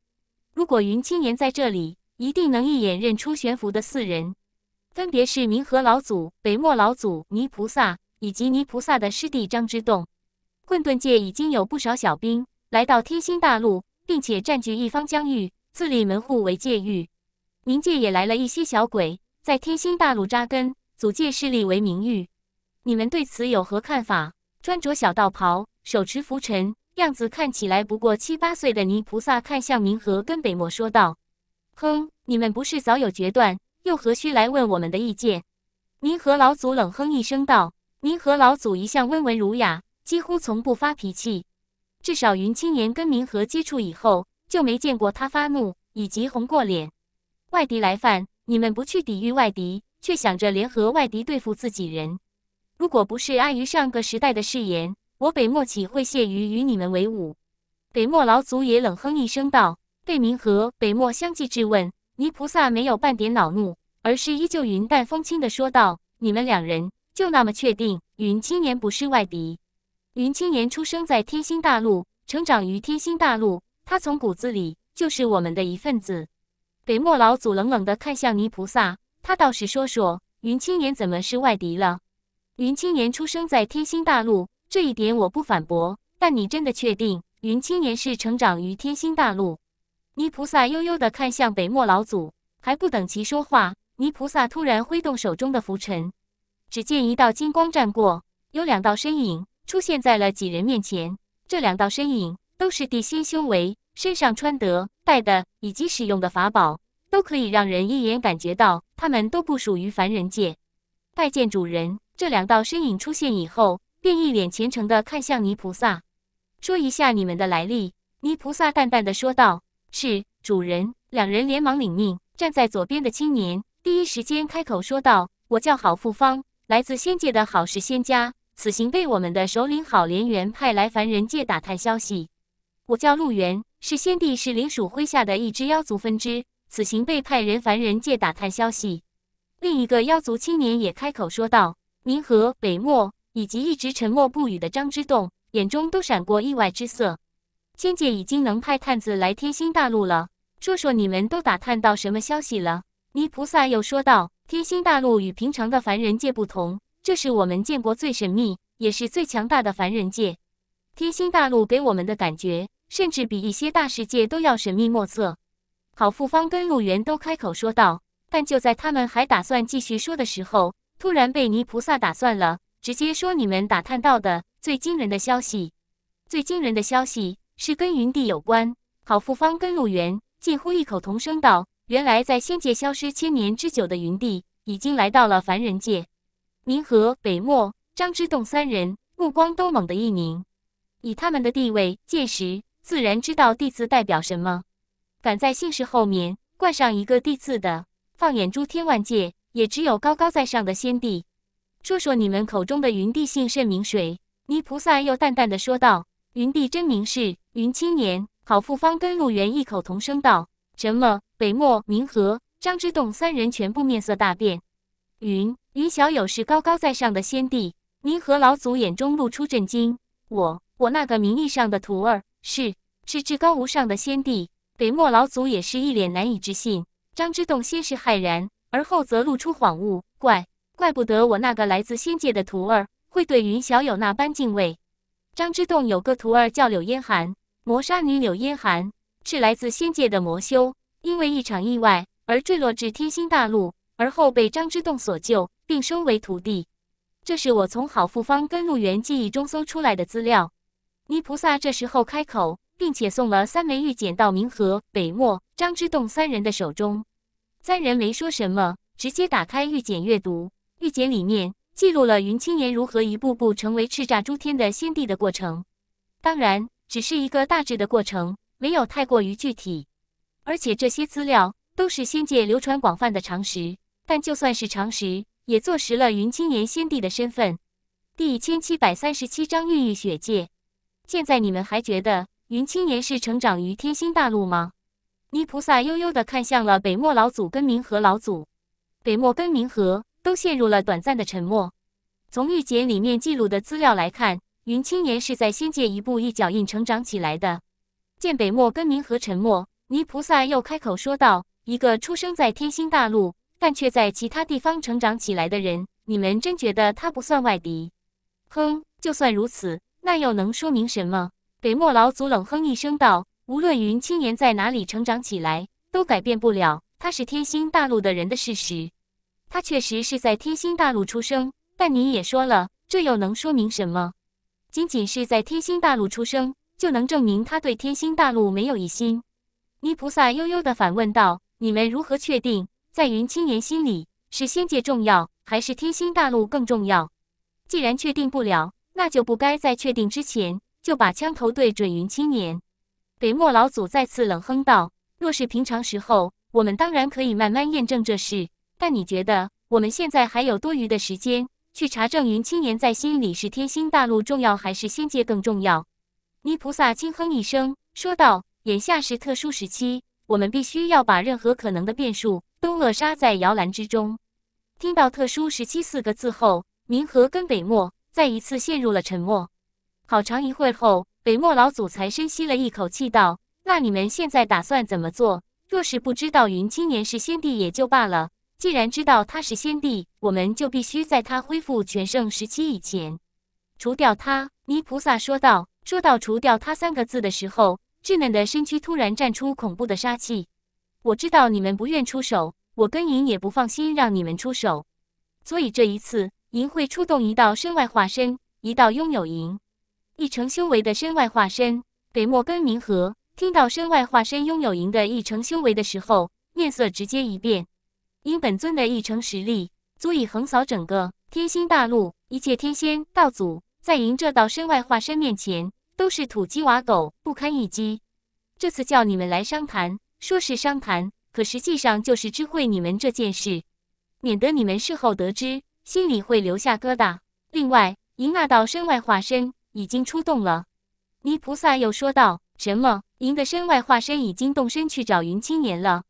如果云青岩在这里，一定能一眼认出悬浮的四人，分别是冥河老祖、北漠老祖、泥菩萨以及泥菩萨的师弟张之洞。混沌界已经有不少小兵来到天星大陆，并且占据一方疆域，自立门户为界域。冥界也来了一些小鬼，在天星大陆扎根，组建势力为名誉。你们对此有何看法？穿着小道袍，手持拂尘，样子看起来不过七八岁的泥菩萨，看向冥河跟北漠说道：“哼，你们不是早有决断，又何须来问我们的意见？”冥河老祖冷哼一声道：“冥河老祖一向温文儒雅，几乎从不发脾气。至少云青年跟冥河接触以后，就没见过他发怒，以及红过脸。”外敌来犯，你们不去抵御外敌，却想着联合外敌对付自己人。如果不是碍于上个时代的誓言，我北漠岂会屑于与你们为伍？北漠老祖也冷哼一声道：“贝明和北漠相继质问。”泥菩萨没有半点恼怒，而是依旧云淡风轻的说道：“你们两人就那么确定云青年不是外敌？云青年出生在天星大陆，成长于天星大陆，他从骨子里就是我们的一份子。”北漠老祖冷冷地看向泥菩萨，他倒是说说云青岩怎么是外敌了？云青岩出生在天星大陆，这一点我不反驳。但你真的确定云青岩是成长于天星大陆？泥菩萨悠悠地看向北漠老祖，还不等其说话，泥菩萨突然挥动手中的拂尘，只见一道金光战过，有两道身影出现在了几人面前。这两道身影都是地仙修为，身上穿得。带的以及使用的法宝，都可以让人一眼感觉到他们都不属于凡人界。拜见主人，这两道身影出现以后，便一脸虔诚地看向泥菩萨，说一下你们的来历。泥菩萨淡淡的说道：“是主人。”两人连忙领命，站在左边的青年第一时间开口说道：“我叫郝富芳，来自仙界的好氏仙家，此行被我们的首领郝连元派来凡人界打探消息。”我叫陆元。是先帝是灵鼠麾下的一支妖族分支，此行被派人凡人界打探消息。另一个妖族青年也开口说道：“您和北漠以及一直沉默不语的张之洞，眼中都闪过意外之色。”千界已经能派探子来天星大陆了，说说你们都打探到什么消息了？”泥菩萨又说道：“天星大陆与平常的凡人界不同，这是我们见过最神秘，也是最强大的凡人界。天星大陆给我们的感觉。”甚至比一些大世界都要神秘莫测。郝富芳跟陆源都开口说道，但就在他们还打算继续说的时候，突然被泥菩萨打乱了，直接说：“你们打探到的最惊人的消息，最惊人的消息是跟云帝有关。”郝富芳跟陆源近乎异口同声道：“原来在仙界消失千年之久的云帝，已经来到了凡人界。”宁和北漠张之洞三人目光都猛地一凝，以他们的地位，届时。自然知道“地”字代表什么，敢在姓氏后面冠上一个“地”字的，放眼诸天万界，也只有高高在上的先帝。说说你们口中的云帝姓甚名谁？泥菩萨又淡淡的说道：“云帝真名是云青年。”郝富芳跟陆元异口同声道：“什么？北漠、明和、张之洞三人全部面色大变。”云云小友是高高在上的先帝，明和老祖眼中露出震惊：“我我那个名义上的徒儿。”是，是至高无上的先帝。北漠老祖也是一脸难以置信。张之洞先是骇然，而后则露出恍悟。怪，怪不得我那个来自仙界的徒儿会对云小友那般敬畏。张之洞有个徒儿叫柳烟寒，魔杀女柳烟寒是来自仙界的魔修，因为一场意外而坠落至天星大陆，而后被张之洞所救，并收为徒弟。这是我从好复方跟陆源记忆中搜出来的资料。泥菩萨这时候开口，并且送了三枚玉简到明和、北漠张之洞三人的手中。三人没说什么，直接打开玉简阅读。玉简里面记录了云青岩如何一步步成为叱咤诸天的先帝的过程。当然，只是一个大致的过程，没有太过于具体。而且这些资料都是仙界流传广泛的常识，但就算是常识，也坐实了云青岩先帝的身份。第一千七百三十七章：孕育雪界。现在你们还觉得云青岩是成长于天星大陆吗？泥菩萨悠悠地看向了北漠老祖跟冥河老祖，北漠跟冥河都陷入了短暂的沉默。从玉简里面记录的资料来看，云青岩是在仙界一步一脚印成长起来的。见北漠跟冥河沉默，泥菩萨又开口说道：“一个出生在天星大陆，但却在其他地方成长起来的人，你们真觉得他不算外敌？”哼，就算如此。那又能说明什么？北漠老祖冷哼一声道：“无论云青年在哪里成长起来，都改变不了他是天星大陆的人的事实。他确实是在天星大陆出生，但你也说了，这又能说明什么？仅仅是在天星大陆出生，就能证明他对天星大陆没有疑心？”泥菩萨悠悠地反问道：“你们如何确定，在云青年心里是仙界重要，还是天星大陆更重要？既然确定不了。”那就不该在确定之前就把枪头对准云青年。北漠老祖再次冷哼道：“若是平常时候，我们当然可以慢慢验证这事。但你觉得我们现在还有多余的时间去查证云青年在心里是天心大陆重要还是仙界更重要？”泥菩萨轻哼一声说道：“眼下是特殊时期，我们必须要把任何可能的变数都扼杀在摇篮之中。”听到“特殊时期”四个字后，明和跟北漠。再一次陷入了沉默，好长一会儿后，北漠老祖才深吸了一口气，道：“那你们现在打算怎么做？若是不知道云青年是先帝也就罢了，既然知道他是先帝，我们就必须在他恢复全盛时期以前除掉他。”泥菩萨说道。说到“除掉他”三个字的时候，稚嫩的身躯突然绽出恐怖的杀气。我知道你们不愿出手，我跟您也不放心让你们出手，所以这一次。银会出动一道身外化身，一道拥有银一成修为的身外化身。北漠跟冥河听到身外化身拥有银的一成修为的时候，面色直接一变。因本尊的一成实力足以横扫整个天星大陆，一切天仙道祖在银这道身外化身面前都是土鸡瓦狗，不堪一击。这次叫你们来商谈，说是商谈，可实际上就是知会你们这件事，免得你们事后得知。心里会留下疙瘩。另外，银那道身外化身已经出动了。泥菩萨又说道：“什么？银的身外化身已经动身去找云青年了。”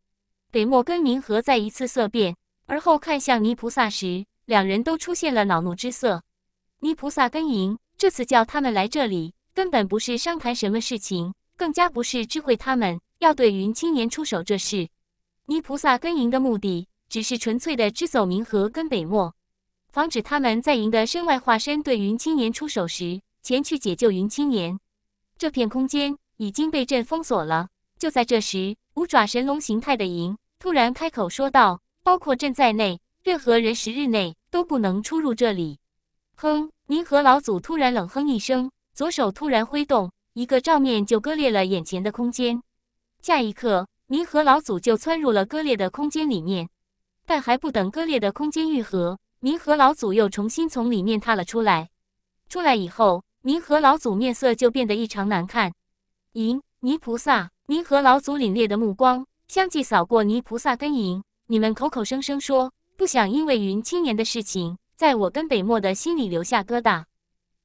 北漠跟冥河再一次色变，而后看向泥菩萨时，两人都出现了恼怒之色。泥菩萨跟银这次叫他们来这里，根本不是商谈什么事情，更加不是知会他们要对云青年出手这事。泥菩萨跟银的目的，只是纯粹的支走冥河跟北漠。防止他们在银的身外化身对云青年出手时，前去解救云青年。这片空间已经被朕封锁了。就在这时，五爪神龙形态的银突然开口说道：“包括朕在内，任何人十日内都不能出入这里。”哼，冥河老祖突然冷哼一声，左手突然挥动，一个照面就割裂了眼前的空间。下一刻，冥河老祖就窜入了割裂的空间里面。但还不等割裂的空间愈合。冥和老祖又重新从里面踏了出来。出来以后，冥和老祖面色就变得异常难看。银泥菩萨，冥和老祖凛冽的目光相继扫过泥菩萨跟云，你们口口声声说不想因为云青年的事情在我跟北漠的心里留下疙瘩，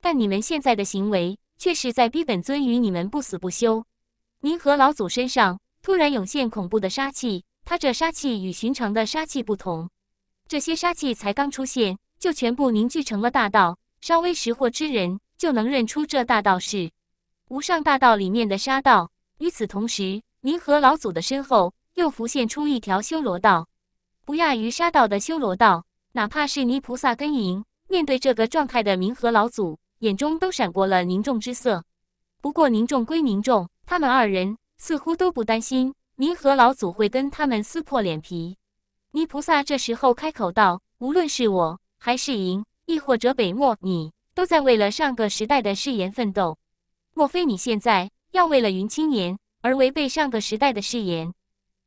但你们现在的行为却是在逼本尊与你们不死不休。您和老祖身上突然涌现恐怖的杀气，他这杀气与寻常的杀气不同。这些杀气才刚出现，就全部凝聚成了大道。稍微识货之人，就能认出这大道是无上大道里面的杀道。与此同时，冥河老祖的身后又浮现出一条修罗道，不亚于杀道的修罗道。哪怕是泥菩萨根营，面对这个状态的冥河老祖，眼中都闪过了凝重之色。不过凝重归凝重，他们二人似乎都不担心冥河老祖会跟他们撕破脸皮。泥菩萨这时候开口道：“无论是我，还是赢，亦或者北漠，你都在为了上个时代的誓言奋斗。莫非你现在要为了云青岩而违背上个时代的誓言？”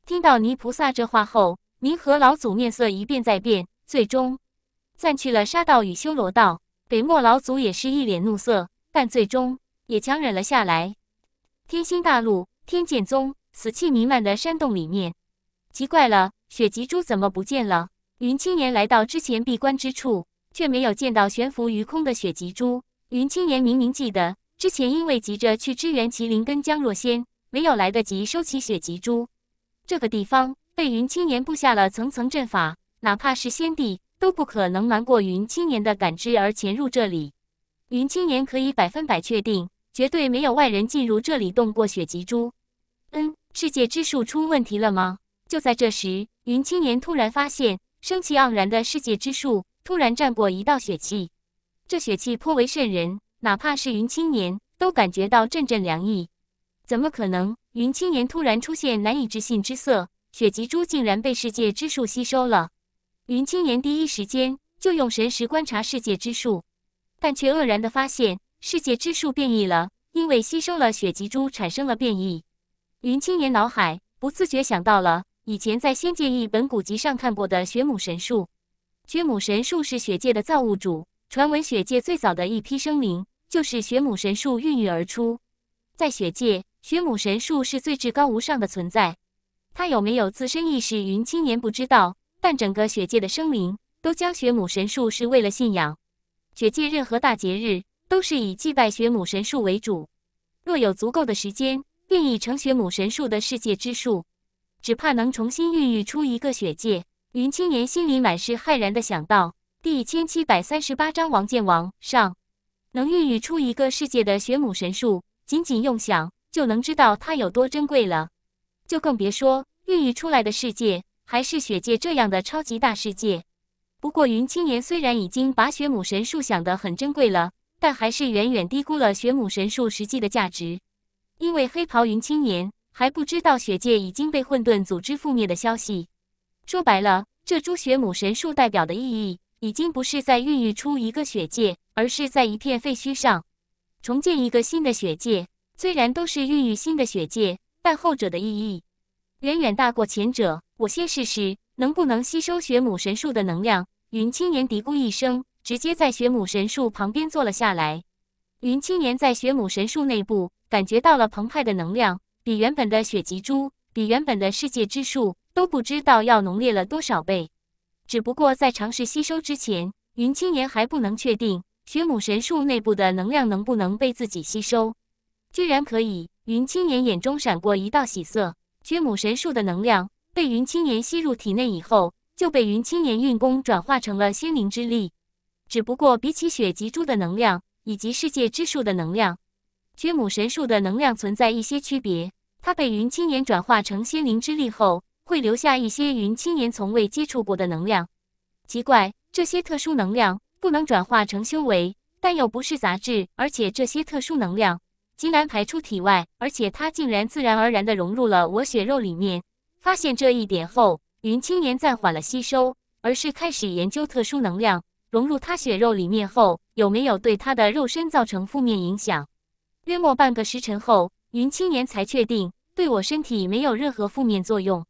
听到泥菩萨这话后，冥河老祖面色一变再变，最终散去了沙道与修罗道。北漠老祖也是一脸怒色，但最终也强忍了下来。天心大陆，天剑宗，死气弥漫的山洞里面，奇怪了。雪吉珠怎么不见了？云青年来到之前闭关之处，却没有见到悬浮于空的雪吉珠。云青年明明记得，之前因为急着去支援麒麟跟江若仙，没有来得及收起雪吉珠。这个地方被云青年布下了层层阵法，哪怕是仙帝都不可能瞒过云青年的感知而潜入这里。云青年可以百分百确定，绝对没有外人进入这里动过雪吉珠。嗯，世界之树出问题了吗？就在这时，云青年突然发现，生气盎然的世界之树突然绽过一道血气，这血气颇为渗人，哪怕是云青年都感觉到阵阵凉意。怎么可能？云青年突然出现难以置信之色，雪极珠竟然被世界之树吸收了。云青年第一时间就用神识观察世界之树，但却愕然的发现，世界之树变异了，因为吸收了雪极珠产生了变异。云青年脑海不自觉想到了。以前在仙界一本古籍上看过，的雪母神树。雪母神树是雪界的造物主，传闻雪界最早的一批生灵就是雪母神树孕育而出。在雪界，雪母神树是最至高无上的存在。它有没有自身意识，云青年不知道。但整个雪界的生灵都将雪母神树是为了信仰。雪界任何大节日都是以祭拜雪母神树为主。若有足够的时间，便已成雪母神树的世界之树。只怕能重新孕育出一个雪界，云青年心里满是骇然的想到。第一千七百三十八章王剑王上，能孕育出一个世界的血母神树，仅仅用想就能知道它有多珍贵了，就更别说孕育出来的世界还是雪界这样的超级大世界。不过云青年虽然已经把血母神树想得很珍贵了，但还是远远低估了血母神树实际的价值，因为黑袍云青年还不知道雪界已经被混沌组织覆灭的消息。说白了，这株雪母神树代表的意义，已经不是在孕育出一个雪界，而是在一片废墟上重建一个新的雪界。虽然都是孕育新的雪界，但后者的意义远远大过前者。我先试试能不能吸收雪母神树的能量。云青年嘀咕一声，直接在雪母神树旁边坐了下来。云青年在雪母神树内部感觉到了澎湃的能量。比原本的血极珠，比原本的世界之树，都不知道要浓烈了多少倍。只不过在尝试吸收之前，云青年还不能确定雪母神树内部的能量能不能被自己吸收。居然可以！云青年眼中闪过一道喜色。雪母神树的能量被云青年吸入体内以后，就被云青年运功转化成了仙灵之力。只不过比起血极珠的能量以及世界之树的能量。驱母神树的能量存在一些区别，它被云青年转化成仙灵之力后，会留下一些云青年从未接触过的能量。奇怪，这些特殊能量不能转化成修为，但又不是杂质，而且这些特殊能量极难排出体外，而且它竟然自然而然的融入了我血肉里面。发现这一点后，云青年暂缓了吸收，而是开始研究特殊能量融入他血肉里面后有没有对他的肉身造成负面影响。约莫半个时辰后，云青年才确定对我身体没有任何负面作用，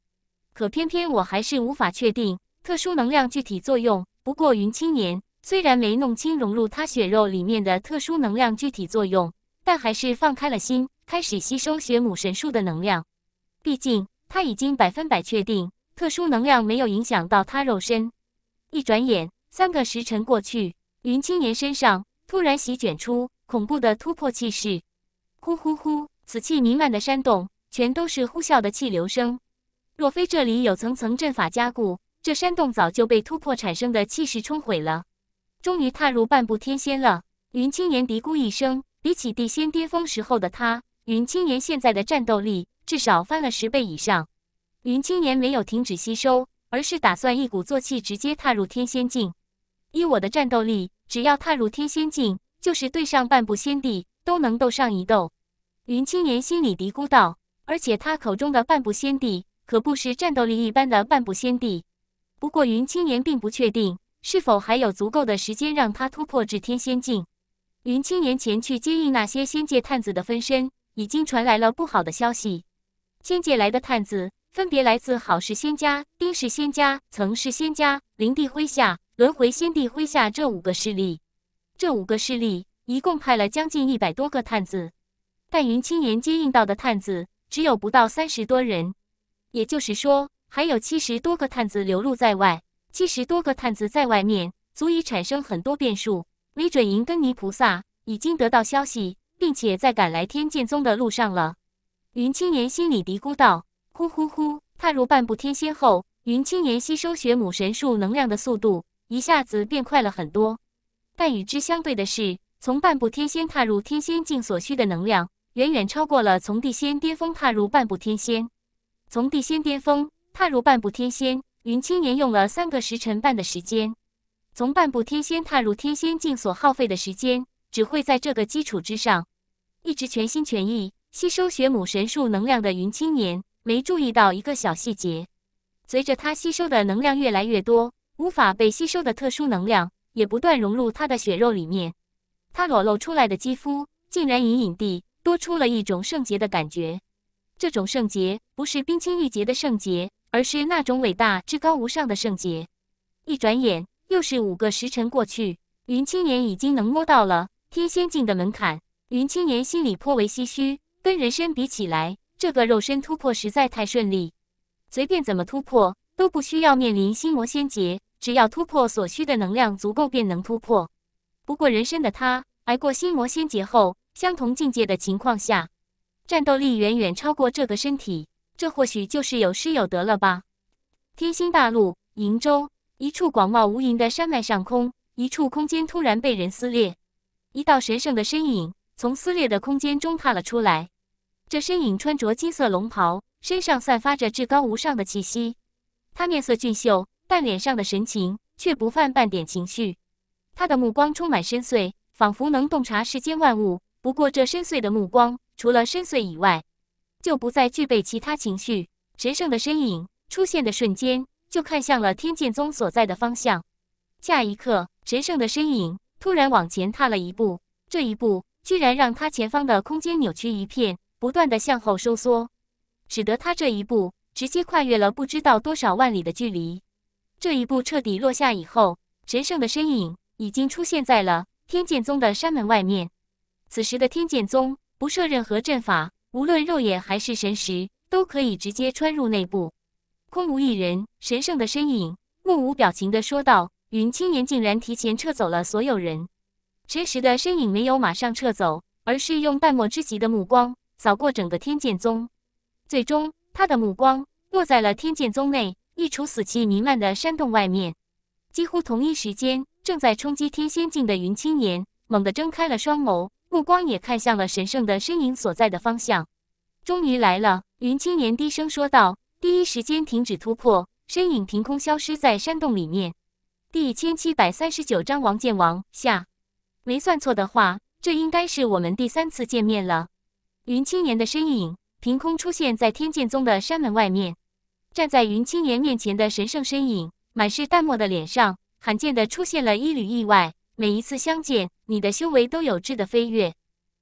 可偏偏我还是无法确定特殊能量具体作用。不过，云青年虽然没弄清融入他血肉里面的特殊能量具体作用，但还是放开了心，开始吸收血母神树的能量。毕竟他已经百分百确定特殊能量没有影响到他肉身。一转眼，三个时辰过去，云青年身上突然席卷出。恐怖的突破气势，呼呼呼！此气弥漫的山洞，全都是呼啸的气流声。若非这里有层层阵法加固，这山洞早就被突破产生的气势冲毁了。终于踏入半步天仙了，云青岩嘀咕一声。比起地仙巅峰时候的他，云青岩现在的战斗力至少翻了十倍以上。云青岩没有停止吸收，而是打算一鼓作气直接踏入天仙境。依我的战斗力，只要踏入天仙境。就是对上半步仙帝都能斗上一斗，云青年心里嘀咕道。而且他口中的半步仙帝，可不是战斗力一般的半步仙帝。不过云青年并不确定是否还有足够的时间让他突破至天仙境。云青年前去接应那些仙界探子的分身，已经传来了不好的消息。仙界来的探子分别来自郝氏仙家、丁氏仙家、曾氏仙家、灵帝麾下、轮回仙帝麾下这五个势力。这五个势力一共派了将近一百多个探子，但云青岩接应到的探子只有不到三十多人，也就是说，还有七十多个探子流露在外。七十多个探子在外面，足以产生很多变数。没准银根泥菩萨已经得到消息，并且在赶来天剑宗的路上了。云青岩心里嘀咕道：“呼呼呼！”踏入半步天仙后，云青岩吸收血母神树能量的速度一下子变快了很多。但与之相对的是，从半步天仙踏入天仙境所需的能量，远远超过了从地仙巅峰踏入半步天仙。从地仙巅峰踏入半步天仙，云青年用了三个时辰半的时间。从半步天仙踏入天仙境所耗费的时间，只会在这个基础之上。一直全心全意吸收玄母神树能量的云青年，没注意到一个小细节：随着他吸收的能量越来越多，无法被吸收的特殊能量。也不断融入他的血肉里面，他裸露出来的肌肤竟然隐隐地多出了一种圣洁的感觉。这种圣洁不是冰清玉洁的圣洁，而是那种伟大至高无上的圣洁。一转眼又是五个时辰过去，云青年已经能摸到了天仙境的门槛。云青年心里颇为唏嘘，跟人身比起来，这个肉身突破实在太顺利，随便怎么突破都不需要面临心魔仙劫。只要突破所需的能量足够，便能突破。不过，人生的他挨过心魔仙劫后，相同境界的情况下，战斗力远远超过这个身体。这或许就是有失有得了吧。天心大陆，瀛洲一处广袤无垠的山脉上空，一处空间突然被人撕裂，一道神圣的身影从撕裂的空间中踏了出来。这身影穿着金色龙袍，身上散发着至高无上的气息，他面色俊秀。但脸上的神情却不泛半点情绪，他的目光充满深邃，仿佛能洞察世间万物。不过，这深邃的目光除了深邃以外，就不再具备其他情绪。神圣的身影出现的瞬间，就看向了天剑宗所在的方向。下一刻，神圣的身影突然往前踏了一步，这一步居然让他前方的空间扭曲一片，不断的向后收缩，使得他这一步直接跨越了不知道多少万里的距离。这一步彻底落下以后，神圣的身影已经出现在了天剑宗的山门外面。此时的天剑宗不设任何阵法，无论肉眼还是神识都可以直接穿入内部，空无一人。神圣的身影目无表情的说道：“云青年竟然提前撤走了所有人。”神圣的身影没有马上撤走，而是用淡漠之极的目光扫过整个天剑宗，最终他的目光落在了天剑宗内。一处死气弥漫的山洞外面，几乎同一时间，正在冲击天仙境的云青年猛地睁开了双眸，目光也看向了神圣的身影所在的方向。终于来了，云青年低声说道，第一时间停止突破，身影凭空消失在山洞里面。第一千七百三十九章王剑王下，没算错的话，这应该是我们第三次见面了。云青年的身影凭空出现在天剑宗的山门外面。站在云青年面前的神圣身影，满是淡漠的脸上，罕见的出现了一缕意外。每一次相见，你的修为都有质的飞跃。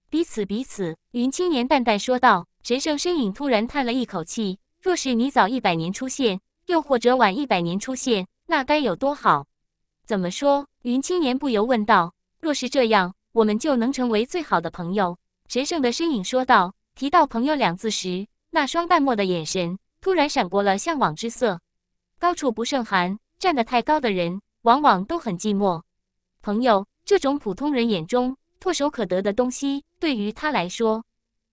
彼此彼此，云青年淡淡说道。神圣身影突然叹了一口气：“若是你早一百年出现，又或者晚一百年出现，那该有多好？”怎么说？云青年不由问道：“若是这样，我们就能成为最好的朋友。”神圣的身影说道。提到朋友两字时，那双淡漠的眼神。突然闪过了向往之色。高处不胜寒，站得太高的人往往都很寂寞。朋友，这种普通人眼中唾手可得的东西，对于他来说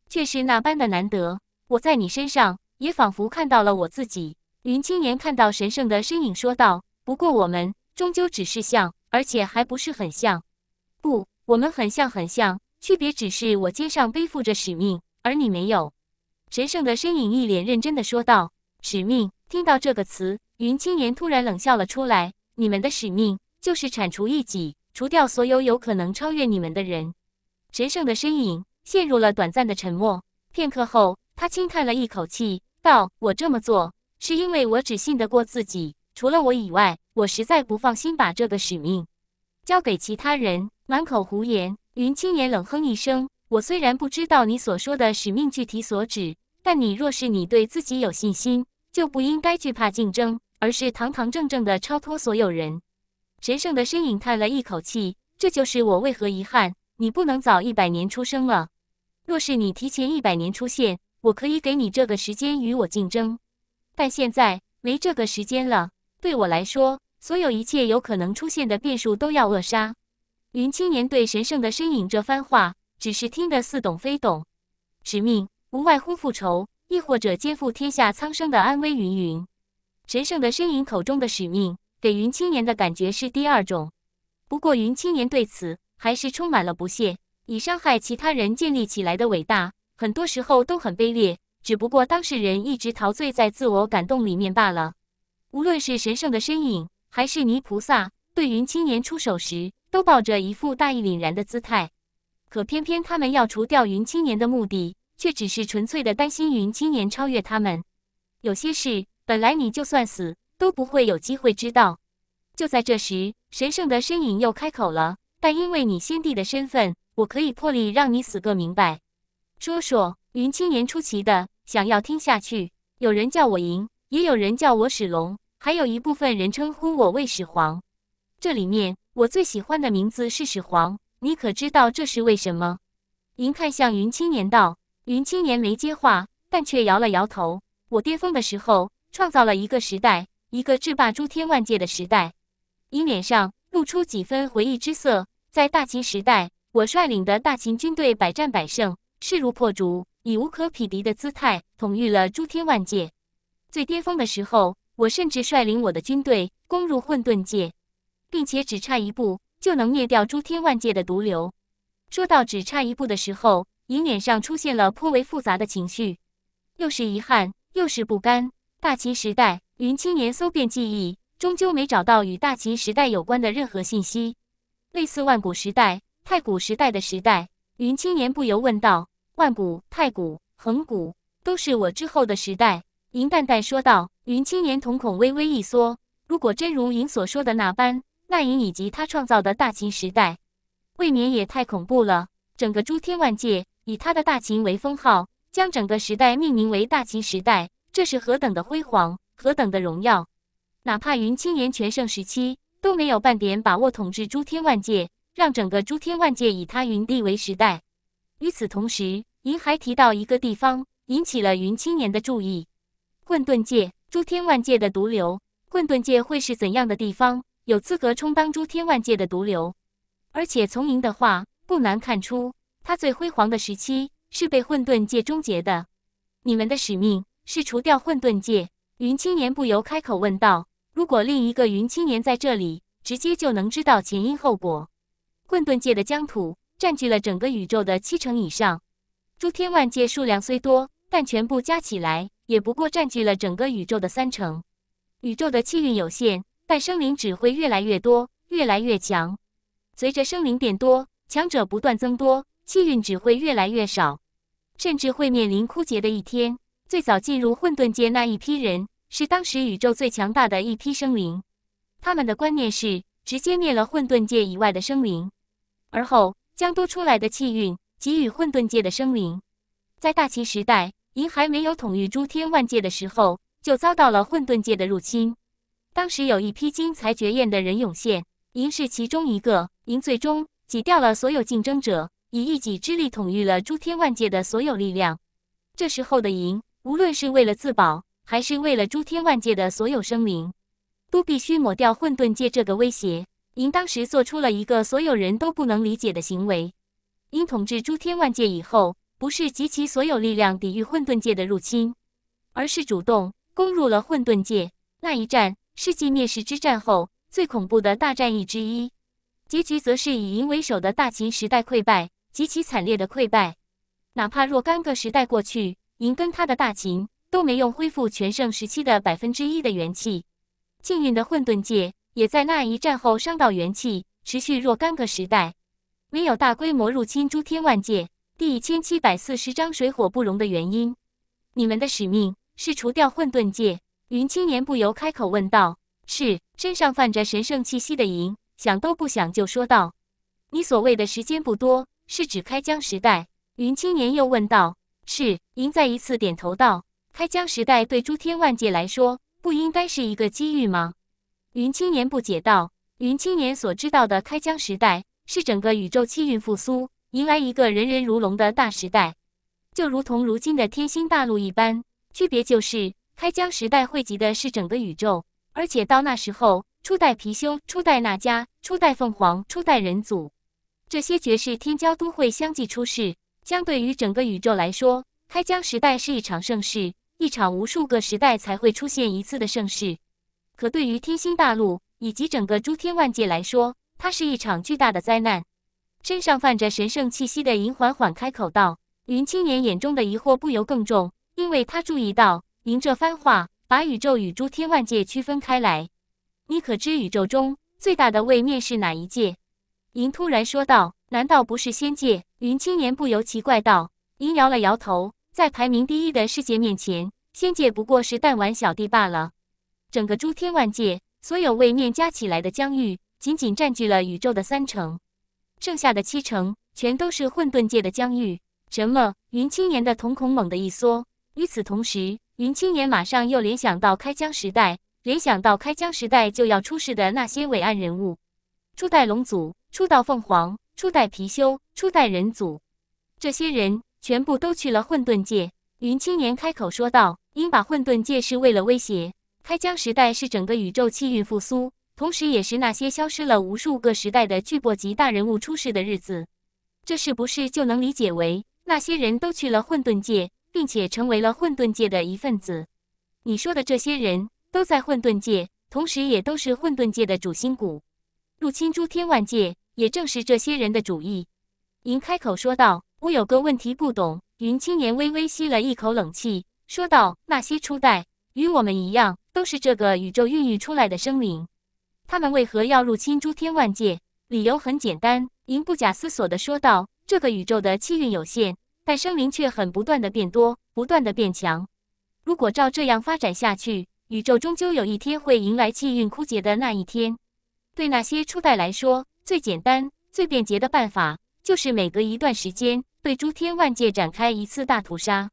却是那般的难得。我在你身上也仿佛看到了我自己。云青岩看到神圣的身影，说道：“不过我们终究只是像，而且还不是很像。不，我们很像很像，区别只是我肩上背负着使命，而你没有。”神圣的身影一脸认真的说道：“使命。”听到这个词，云青年突然冷笑了出来：“你们的使命就是铲除异己，除掉所有有可能超越你们的人。”神圣的身影陷入了短暂的沉默。片刻后，他轻叹了一口气，道：“我这么做，是因为我只信得过自己。除了我以外，我实在不放心把这个使命交给其他人。”满口胡言！云青年冷哼一声。我虽然不知道你所说的使命具体所指，但你若是你对自己有信心，就不应该惧怕竞争，而是堂堂正正的超脱所有人。神圣的身影叹了一口气：“这就是我为何遗憾你不能早一百年出生了。若是你提前一百年出现，我可以给你这个时间与我竞争，但现在没这个时间了。对我来说，所有一切有可能出现的变数都要扼杀。”云青年对神圣的身影这番话。只是听得似懂非懂，使命无外乎复仇，亦或者肩负天下苍生的安危云云。神圣的身影口中的使命，给云青年的感觉是第二种。不过，云青年对此还是充满了不屑。以伤害其他人建立起来的伟大，很多时候都很卑劣。只不过当事人一直陶醉在自我感动里面罢了。无论是神圣的身影，还是泥菩萨，对云青年出手时，都抱着一副大义凛然的姿态。可偏偏他们要除掉云青年的目的，却只是纯粹的担心云青年超越他们。有些事本来你就算死，都不会有机会知道。就在这时，神圣的身影又开口了：“但因为你先帝的身份，我可以破例让你死个明白。说说，云青年出奇的想要听下去。有人叫我赢，也有人叫我始龙，还有一部分人称呼我为始皇。这里面我最喜欢的名字是始皇。”你可知道这是为什么？银看向云青年道。云青年没接话，但却摇了摇头。我巅峰的时候，创造了一个时代，一个制霸诸天万界的时代。银脸上露出几分回忆之色。在大秦时代，我率领的大秦军队百战百胜，势如破竹，以无可匹敌的姿态统御了诸天万界。最巅峰的时候，我甚至率领我的军队攻入混沌界，并且只差一步。就能灭掉诸天万界的毒瘤。说到只差一步的时候，银脸上出现了颇为复杂的情绪，又是遗憾，又是不甘。大秦时代，云青年搜遍记忆，终究没找到与大秦时代有关的任何信息。类似万古时代、太古时代的时代，云青年不由问道：“万古、太古、恒古，都是我之后的时代？”银淡淡说道。云青年瞳孔微微一缩，如果真如银所说的那般。那银以及他创造的大秦时代，未免也太恐怖了。整个诸天万界以他的大秦为封号，将整个时代命名为大秦时代，这是何等的辉煌，何等的荣耀！哪怕云青年全盛时期都没有半点把握统治诸天万界，让整个诸天万界以他云帝为时代。与此同时，银还提到一个地方，引起了云青年的注意：混沌界，诸天万界的毒瘤。混沌界会是怎样的地方？有资格充当诸天万界的毒瘤，而且从您的话不难看出，他最辉煌的时期是被混沌界终结的。你们的使命是除掉混沌界。云青年不由开口问道：“如果另一个云青年在这里，直接就能知道前因后果。”混沌界的疆土占据了整个宇宙的七成以上，诸天万界数量虽多，但全部加起来也不过占据了整个宇宙的三成。宇宙的气运有限。但生灵只会越来越多，越来越强。随着生灵变多，强者不断增多，气运只会越来越少，甚至会面临枯竭的一天。最早进入混沌界那一批人，是当时宇宙最强大的一批生灵。他们的观念是：直接灭了混沌界以外的生灵，而后将多出来的气运给予混沌界的生灵。在大齐时代，银还没有统御诸天万界的时候，就遭到了混沌界的入侵。当时有一批惊才绝艳的人涌现，赢是其中一个。赢最终挤掉了所有竞争者，以一己之力统御了诸天万界的所有力量。这时候的赢，无论是为了自保，还是为了诸天万界的所有生灵，都必须抹掉混沌界这个威胁。赢当时做出了一个所有人都不能理解的行为：，因统治诸天万界以后，不是集齐所有力量抵御混沌界的入侵，而是主动攻入了混沌界。那一战。世纪灭世之战后最恐怖的大战役之一，结局则是以银为首的大秦时代溃败，极其惨烈的溃败。哪怕若干个时代过去，银跟他的大秦都没用恢复全盛时期的百分之一的元气。幸运的混沌界也在那一战后伤到元气，持续若干个时代。唯有大规模入侵诸天万界，第一千七百四十章水火不容的原因。你们的使命是除掉混沌界。云青年不由开口问道：“是身上泛着神圣气息的银，想都不想就说道：‘你所谓的时间不多，是指开疆时代？’”云青年又问道：“是银？”再一次点头道：“开疆时代对诸天万界来说，不应该是一个机遇吗？”云青年不解道：“云青年所知道的开疆时代，是整个宇宙气运复苏，迎来一个人人如龙的大时代，就如同如今的天星大陆一般，区别就是。”开疆时代汇集的是整个宇宙，而且到那时候，初代貔貅、初代那迦、初代凤凰、初代人祖这些绝世天骄都会相继出世。相对于整个宇宙来说，开疆时代是一场盛世，一场无数个时代才会出现一次的盛世。可对于天星大陆以及整个诸天万界来说，它是一场巨大的灾难。身上泛着神圣气息的银缓缓开口道：“云青年眼中的疑惑不由更重，因为他注意到。”您这番话把宇宙与诸天万界区分开来。你可知宇宙中最大的位面是哪一界？您突然说道。难道不是仙界？云青年不由奇怪道。您摇了摇头，在排名第一的世界面前，仙界不过是弹丸小地罢了。整个诸天万界所有位面加起来的疆域，仅仅占据了宇宙的三成，剩下的七成全都是混沌界的疆域。什么？云青年的瞳孔猛地一缩。与此同时。云青年马上又联想到开疆时代，联想到开疆时代就要出世的那些伟岸人物：初代龙祖、初代凤凰、初代貔貅、初代人祖。这些人全部都去了混沌界。云青年开口说道：“应把混沌界是为了威胁开疆时代，是整个宇宙气运复苏，同时也是那些消失了无数个时代的巨擘级大人物出世的日子。这是不是就能理解为那些人都去了混沌界？”并且成为了混沌界的一份子。你说的这些人都在混沌界，同时也都是混沌界的主心骨。入侵诸天万界，也正是这些人的主意。银开口说道：“我有个问题不懂。”云青言微微吸了一口冷气，说道：“那些初代与我们一样，都是这个宇宙孕育出来的生灵，他们为何要入侵诸天万界？理由很简单。”银不假思索地说道：“这个宇宙的气运有限。”但生灵却很不断地变多，不断地变强。如果照这样发展下去，宇宙终究有一天会迎来气运枯竭的那一天。对那些初代来说，最简单、最便捷的办法，就是每隔一段时间对诸天万界展开一次大屠杀。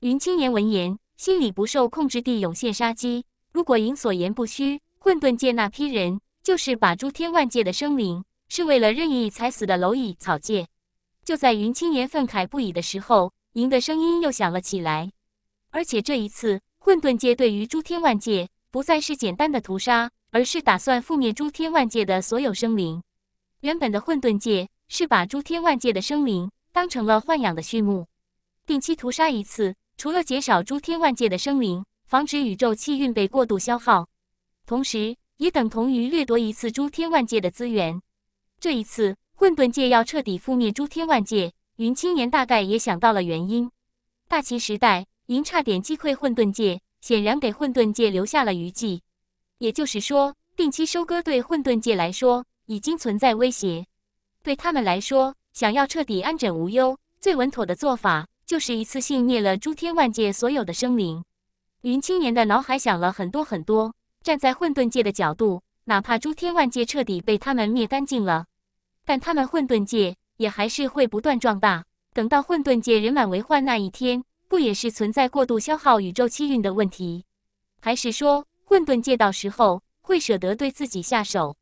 云青年闻言，心里不受控制地涌现杀机。如果银所言不虚，混沌界那批人就是把诸天万界的生灵，是为了任意踩死的蝼蚁草芥。就在云青言愤慨不已的时候，赢的声音又响了起来。而且这一次，混沌界对于诸天万界不再是简单的屠杀，而是打算覆灭诸天万界的所有生灵。原本的混沌界是把诸天万界的生灵当成了豢养的畜牧，定期屠杀一次，除了减少诸天万界的生灵，防止宇宙气运被过度消耗，同时也等同于掠夺一次诸天万界的资源。这一次。混沌界要彻底覆灭诸天万界，云青年大概也想到了原因。大齐时代，银差点击溃混沌界，显然给混沌界留下了余悸。也就是说，定期收割对混沌界来说已经存在威胁。对他们来说，想要彻底安枕无忧，最稳妥的做法就是一次性灭了诸天万界所有的生灵。云青年的脑海想了很多很多。站在混沌界的角度，哪怕诸天万界彻底被他们灭干净了。但他们混沌界也还是会不断壮大。等到混沌界人满为患那一天，不也是存在过度消耗宇宙气运的问题？还是说混沌界到时候会舍得对自己下手？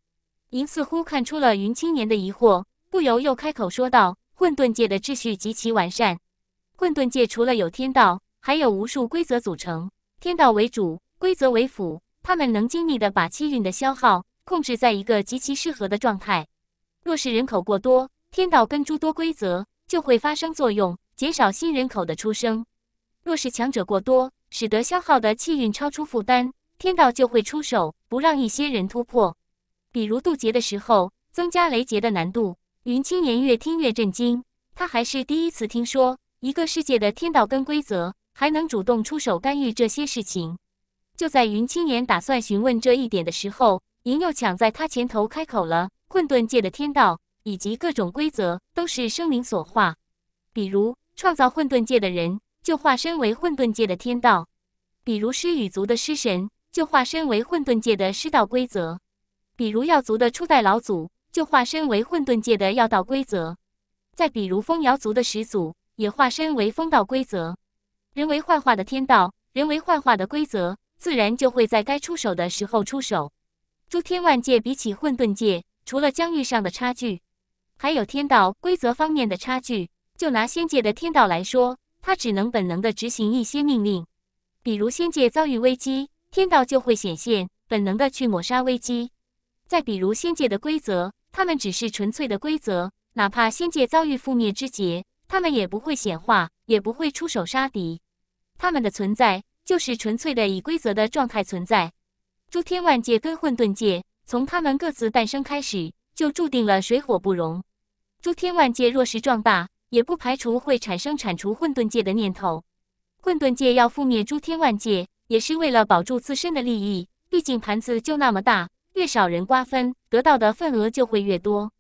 银似乎看出了云青年的疑惑，不由又开口说道：“混沌界的秩序极其完善。混沌界除了有天道，还有无数规则组成，天道为主，规则为辅。他们能精密的把气运的消耗控制在一个极其适合的状态。”若是人口过多，天道跟诸多规则就会发生作用，减少新人口的出生；若是强者过多，使得消耗的气运超出负担，天道就会出手，不让一些人突破。比如渡劫的时候，增加雷劫的难度。云青言越听越震惊，他还是第一次听说一个世界的天道跟规则还能主动出手干预这些事情。就在云青言打算询问这一点的时候，银又抢在他前头开口了。混沌界的天道以及各种规则都是生灵所化，比如创造混沌界的人就化身为混沌界的天道，比如诗与族的诗神就化身为混沌界的师道规则，比如药族的初代老祖就化身为混沌界的药道规则，再比如风瑶族的始祖也化身为风道规则。人为幻化的天道，人为幻化的规则，自然就会在该出手的时候出手。诸天万界比起混沌界。除了疆域上的差距，还有天道规则方面的差距。就拿仙界的天道来说，它只能本能的执行一些命令，比如仙界遭遇危机，天道就会显现，本能的去抹杀危机。再比如仙界的规则，他们只是纯粹的规则，哪怕仙界遭遇覆灭之劫，他们也不会显化，也不会出手杀敌。他们的存在就是纯粹的以规则的状态存在。诸天万界跟混沌界。从他们各自诞生开始，就注定了水火不容。诸天万界若是壮大，也不排除会产生铲除混沌界的念头。混沌界要覆灭诸天万界，也是为了保住自身的利益。毕竟盘子就那么大，越少人瓜分，得到的份额就会越多。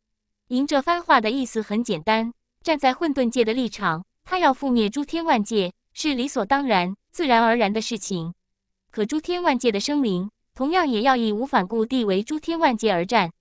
赢这番话的意思很简单：站在混沌界的立场，他要覆灭诸天万界是理所当然、自然而然的事情。可诸天万界的生灵。同样也要义无反顾地为诸天万界而战。